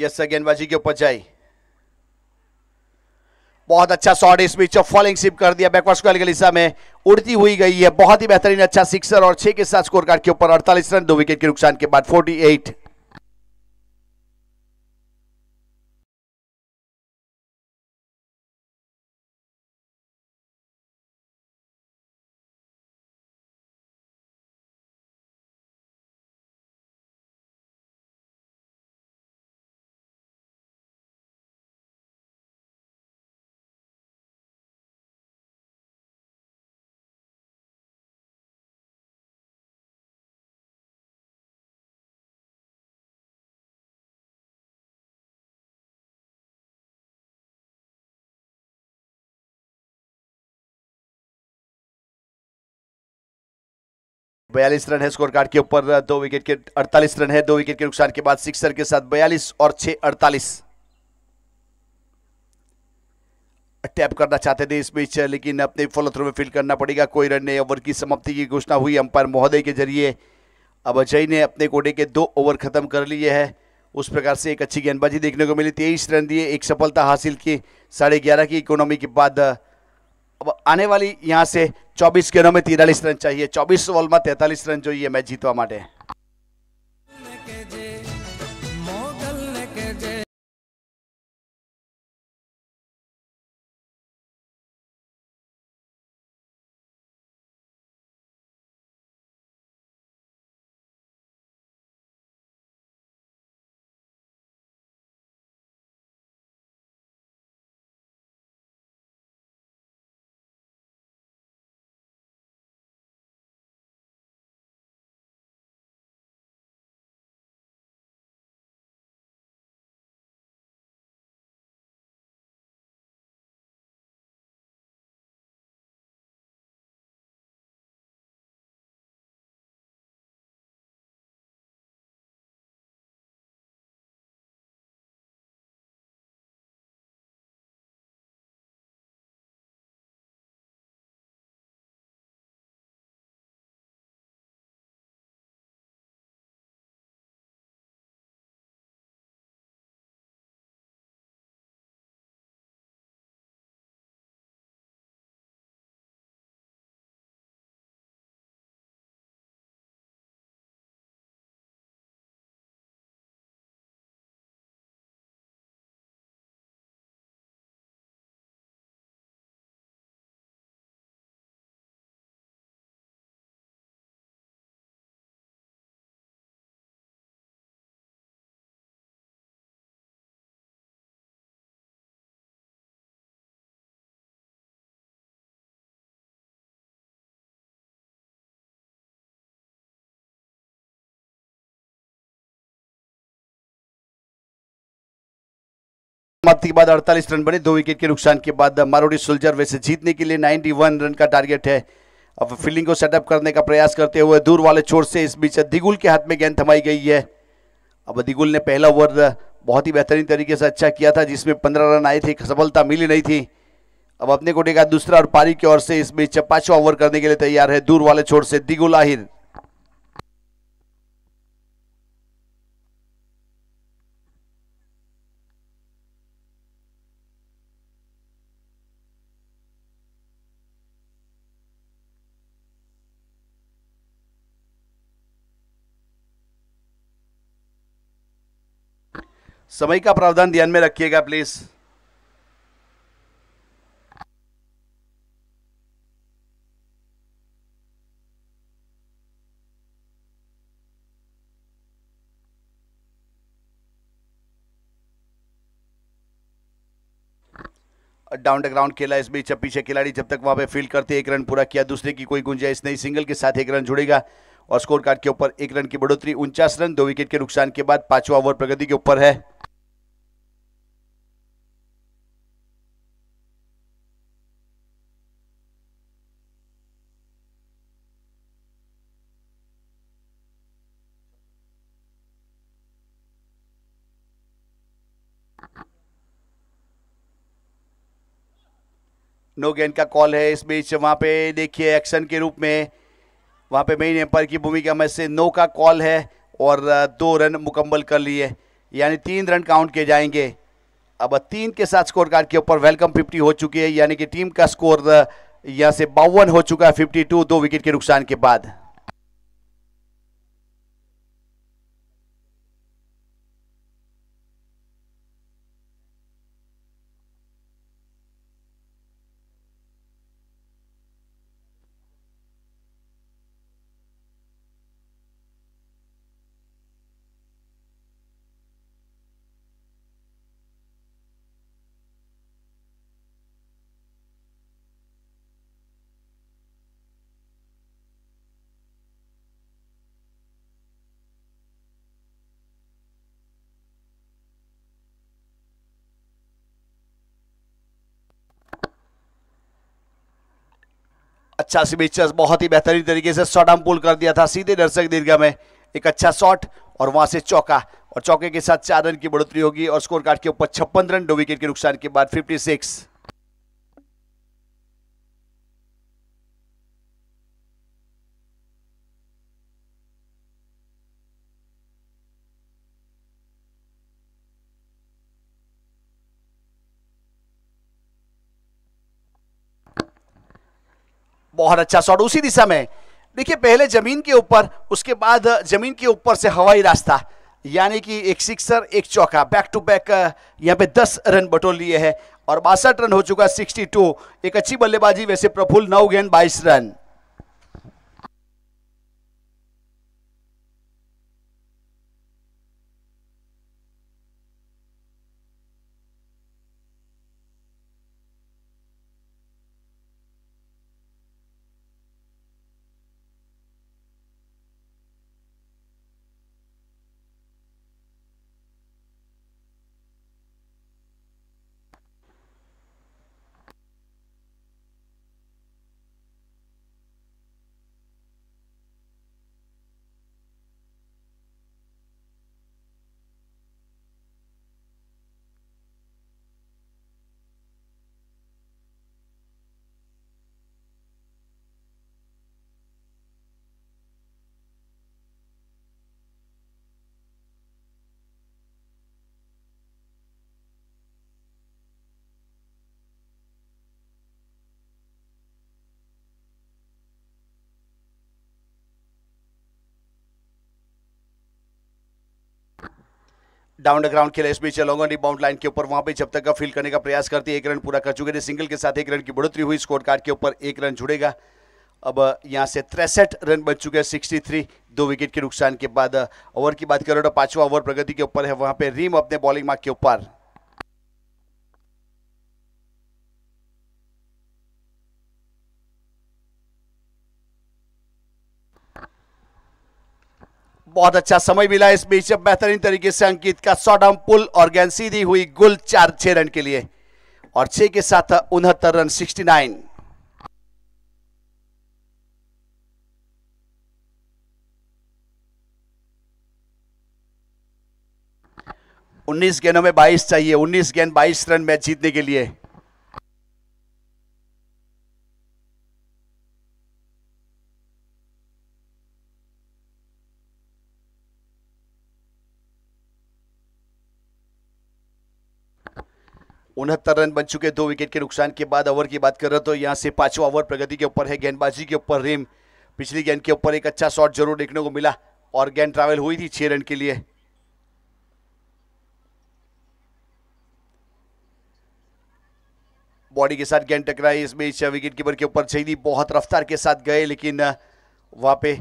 यस गेंदबाजी के ऊपर जाए बहुत अच्छा शॉट इस बीच फॉलिंग सिप कर दिया बैकवर्ड स्क्वायर के हिस्सा में उड़ती हुई गई है बहुत ही बेहतरीन अच्छा सिक्सर और छह के साथ स्कोर कार्ड के ऊपर 48 रन दो विकेट के नुकसान के बाद 48 बयालीस रन है स्कोर कार्ड के ऊपर दो विकेट के अड़तालीस रन है दो विकेट के नुकसान के बाद सिक्सर के साथ बयालीस और छह अड़तालीस टैप करना चाहते थे इस बीच लेकिन अपने फॉलो थ्रू में फील्ड करना पड़ेगा कोई रन नहीं ओवर की समाप्ति की घोषणा हुई अंपायर महोदय के जरिए अब अजय ने अपने कोटे के दो ओवर खत्म कर लिए है उस प्रकार से एक अच्छी गेंदबाजी देखने को मिली तेईस रन दिए एक सफलता हासिल की साढ़े ग्यारह की इकोनॉमी के बाद अब आने वाली यहाँ से चौबीस गेनों में तिरालीस रन चाहिए चौबीस बॉल में तैंतालीस रन जो ये मैच जीतवा समाप्ति के बाद 48 रन बने दो विकेट के नुकसान के बाद मारोडी सोल्जर वैसे जीतने के लिए 91 रन का टारगेट है अब फील्डिंग को सेटअप करने का प्रयास करते हुए दूर वाले छोर से इस बीच दिगुल के हाथ में गेंद थमाई गई है अब दिगुल ने पहला ओवर बहुत ही बेहतरीन तरीके से अच्छा किया था जिसमें पंद्रह रन आए थे सफलता मिली नहीं थी अब अपने कोटे का दूसरा और पारी की ओर से इस बीच पांचवा ओवर करने के लिए तैयार है दूर वाले छोर से दिगुल आहिर समय का प्रावधान ध्यान में रखिएगा प्लीज़ डाउन द ग्राउंड खेला इस बीच पीछे खिलाड़ी जब तक वहां पे फील्ड करते एक रन पूरा किया दूसरे की कोई गुंजाइश नहीं सिंगल के साथ एक रन जुड़ेगा और स्कोर कार्ड के ऊपर एक रन की बढ़ोतरी उनचास रन दो विकेट के नुकसान के बाद पांचवा ओवर प्रगति के ऊपर है नो गेंद का कॉल है इस बीच वहां पे देखिए एक्शन के रूप में वहाँ पे मेन एम्पायर की भूमिका में से नौ का कॉल है और दो रन मुकम्मल कर लिए यानी तीन रन काउंट किए जाएंगे अब तीन के साथ स्कोर कार्ड के ऊपर वेलकम फिफ्टी हो चुकी है यानी कि टीम का स्कोर यहाँ से बावन हो चुका है फिफ्टी टू दो विकेट के नुकसान के बाद चासी बीचर्स बहुत ही बेहतरीन तरीके से शॉट हम पुल कर दिया था सीधे दर्शक दीर्घा में एक अच्छा शॉट और वहां से चौका और चौके के साथ चार रन की बढ़ोतरी होगी और स्कोर कार्ड के ऊपर छप्पन रन दो विकेट के नुकसान के बाद फिफ्टी सिक्स बहुत अच्छा शॉट उसी दिशा में देखिए पहले जमीन के ऊपर उसके बाद जमीन के ऊपर से हवाई रास्ता यानी कि एक सिक्सर एक चौका बैक टू बैक यहाँ पे दस रन बटोर लिए हैं और बासठ रन हो चुका सिक्सटी टू एक अच्छी बल्लेबाजी वैसे प्रफुल्ल नौ गेंद बाईस रन डाउन द ग्राउंड खेला इसमें बीच नहीं बाउंड लाइन के ऊपर वहां पे जब तक का फील्ड करने का प्रयास करती है एक रन पूरा कर चुके थे सिंगल के साथ एक रन की बढ़ोतरी हुई स्कोर कार्ड के ऊपर एक रन जुड़ेगा अब यहाँ से तिरसठ रन बन चुके हैं सिक्सटी थ्री दो विकेट के नुकसान के बाद ओवर uh, की बात करो तो पांचवा ओवर प्रगति के ऊपर है वहां पे रिम अपने बॉलिंग मार्क के ऊपर बहुत अच्छा समय मिला इस बीच बेहतरीन तरीके से अंकित का सौडम पुल और गेंद सीधी हुई गुल चार छह रन के लिए और छह के साथ उनहत्तर रन 69 19 गेंदों में 22 चाहिए 19 गेंद 22 रन मैच जीतने के लिए उनहत्तर रन बन चुके दो विकेट के नुकसान के बाद ओवर की बात कर रहे तो यहाँ से पांचवा ओवर प्रगति के ऊपर है गेंदबाजी के ऊपर रेम पिछली गेंद के ऊपर एक अच्छा शॉट जरूर देखने को मिला और गेंद ट्रैवल हुई थी छह रन के लिए बॉडी के साथ गेंद टकराई इसमें इस विकेट कीपर के ऊपर जयदीप बहुत रफ्तार के साथ गए लेकिन वहां पे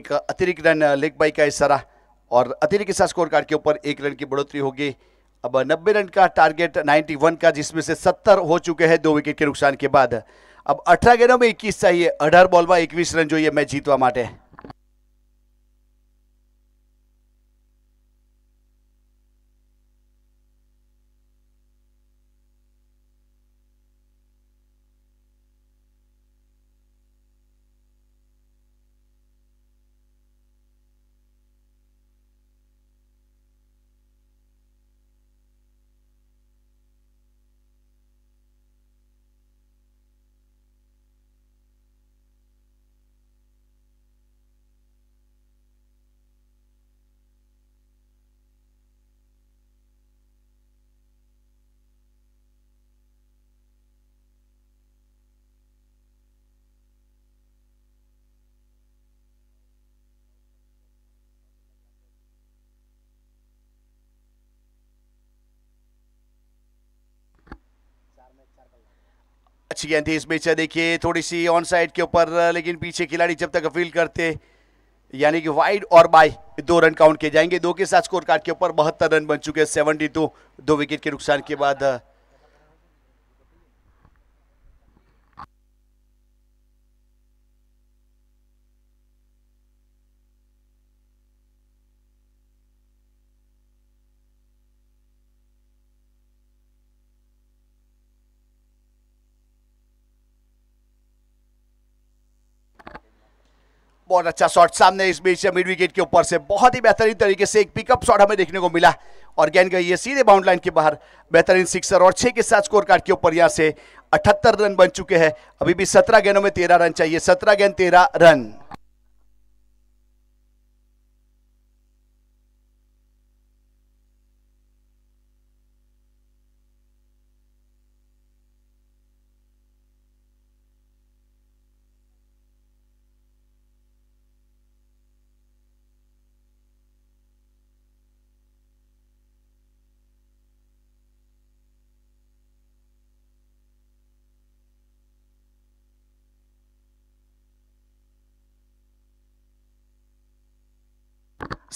एक अतिरिक्त रन लेग बाई का इशारा और अतिरिक्त स्कोर कार्ड के ऊपर एक रन की बढ़ोतरी होगी अब नब्बे रन का टारगेट 91 का जिसमें से 70 हो चुके हैं दो विकेट के नुकसान के बाद अब अठारह गेंदों में इक्कीस चाहिए अठारह बॉल में एकवीस रन जो મેચ જીતવા માટે अच्छी गेंद इस बीच देखिए थोड़ी सी ऑन साइड के ऊपर लेकिन पीछे खिलाड़ी जब तक अपील करते यानी कि वाइड और बाई दो रन काउंट किए जाएंगे दो के साथ स्कोर कार्ड के ऊपर बहत्तर रन बन चुके हैं सेवेंटी टू दो विकेट के नुकसान के बाद बहुत अच्छा शॉट सामने इस बीच मिड विकेट के ऊपर से बहुत ही बेहतरीन तरीके से एक पिकअप शॉट हमें देखने को मिला और गेंद गई है सीधे बाउंड लाइन के बाहर बेहतरीन सिक्सर और छः के साथ स्कोर कार्ड के ऊपर यहाँ से अठहत्तर रन बन चुके हैं अभी भी सत्रह गेंदों में तेरह रन चाहिए सत्रह गेंद तेरह रन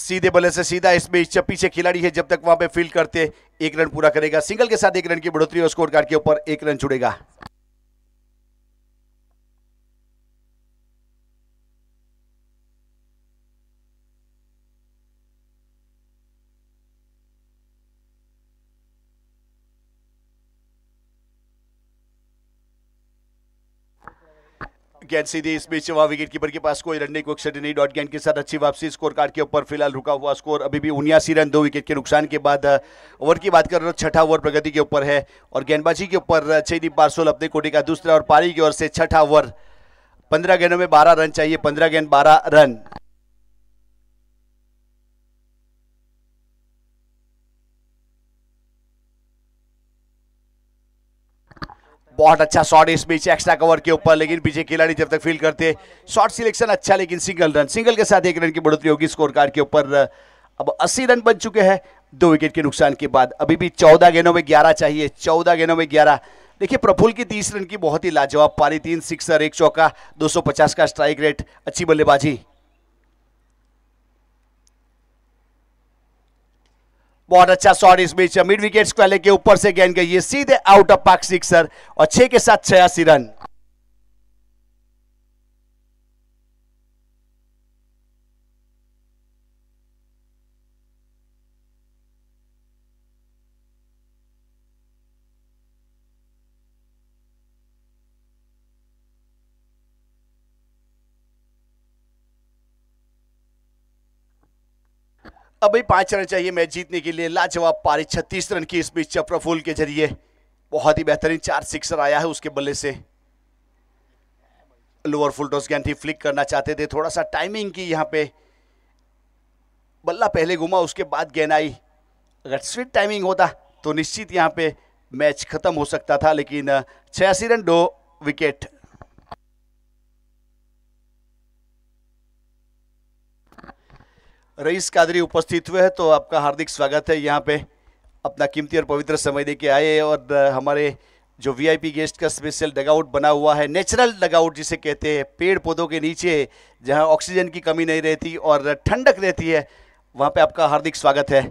सीधे बल्ले से सीधा इसमें इस चप्पी से खिलाड़ी है जब तक वहां पे फील्ड करते एक रन पूरा करेगा सिंगल के साथ एक रन की बढ़ोतरी और स्कोर कार्ड के ऊपर एक रन जुड़ेगा गेंद सीधे इस बीच वहां विकेट कीपर के पास कोई रन नहीं कोई नहीं डॉट गेंद के साथ अच्छी वापसी स्कोर कार्ड के ऊपर फिलहाल रुका हुआ स्कोर अभी भी उन्यासी रन दो विकेट के नुकसान के बाद ओवर की बात कर रहे छठा ओवर प्रगति के ऊपर है और गेंदबाजी के ऊपर छयदीप पार्सोल अपने कोटे का दूसरा और पारी की ओर से छठा ओवर पंद्रह गेंदों में बारह रन चाहिए पंद्रह गेंद बारह रन बहुत अच्छा शॉट इस बीच एक्स्ट्रा कवर के ऊपर लेकिन पीछे खिलाड़ी जब तक फील करते शॉट सिलेक्शन अच्छा लेकिन सिंगल रन सिंगल के साथ एक रन की बढ़ोतरी होगी स्कोर कार्ड के ऊपर अब अस्सी रन बन चुके हैं दो विकेट के नुकसान के बाद अभी भी चौदह गेंदों में ग्यारह चाहिए चौदह गेंदों में ग्यारह देखिए प्रफुल की तीस रन की बहुत ही लाजवाब पारी तीन सिक्सर एक चौका दो का स्ट्राइक रेट अच्छी बल्लेबाजी बहुत अच्छा शॉट इस बीच मिड विकेट को के ऊपर से गेंद गई है सीधे आउट ऑफ पार्क सिक्सर और छह के साथ छियासी रन अब भाई पांच रन चाहिए मैच जीतने के लिए लाजवाब पारी छत्तीस रन की इस बीच चप्रफुल के जरिए बहुत ही बेहतरीन चार सिक्सर आया है उसके बल्ले से लोअर फुल टॉस गेंद थी फ्लिक करना चाहते थे थोड़ा सा टाइमिंग की यहाँ पे बल्ला पहले घुमा उसके बाद गेंद आई अगर स्विट टाइमिंग होता तो निश्चित यहाँ पे मैच खत्म हो सकता था लेकिन छियासी रन दो विकेट रईस कादरी उपस्थित हुए हैं तो आपका हार्दिक स्वागत है यहाँ पे अपना कीमती और पवित्र समय दे के आए और हमारे जो वीआईपी गेस्ट का स्पेशल डगआउट बना हुआ है नेचुरल डगआउट जिसे कहते हैं पेड़ पौधों के नीचे जहाँ ऑक्सीजन की कमी नहीं रहती और ठंडक रहती है वहाँ पे आपका हार्दिक स्वागत है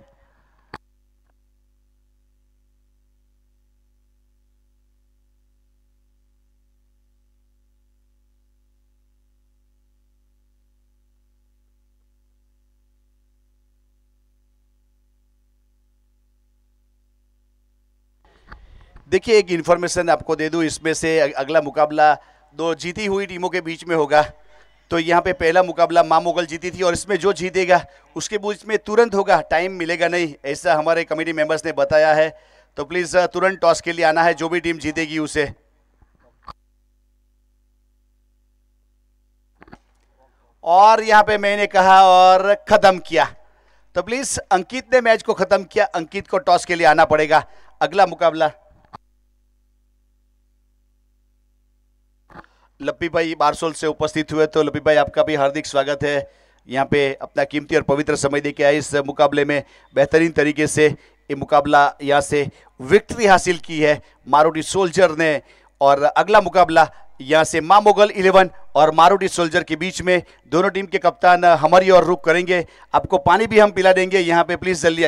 देखिए एक इन्फॉर्मेशन आपको दे दूँ इसमें से अगला मुकाबला दो जीती हुई टीमों के बीच में होगा तो यहाँ पे पहला मुकाबला माँ मुगल जीती थी और इसमें जो जीतेगा उसके बीच में तुरंत होगा टाइम मिलेगा नहीं ऐसा हमारे कमेटी मेंबर्स ने बताया है तो प्लीज़ तुरंत टॉस के लिए आना है जो भी टीम जीतेगी उसे और यहाँ पे मैंने कहा और ख़त्म किया तो प्लीज़ अंकित ने मैच को ख़त्म किया अंकित को टॉस के लिए आना पड़ेगा अगला मुकाबला लप्पी भाई बारसोल से उपस्थित हुए तो लप्पी भाई आपका भी हार्दिक स्वागत है यहाँ पे अपना कीमती और पवित्र समय दे के आए इस मुकाबले में बेहतरीन तरीके से ये मुकाबला यहाँ से विक्ट्री हासिल की है मारूडी सोल्जर ने और अगला मुकाबला यहाँ से माँ मुगल इलेवन और मारूडी सोल्जर के बीच में दोनों टीम के कप्तान हमारी और रुख करेंगे आपको पानी भी हम पिला देंगे यहाँ पे प्लीज़ जल्दी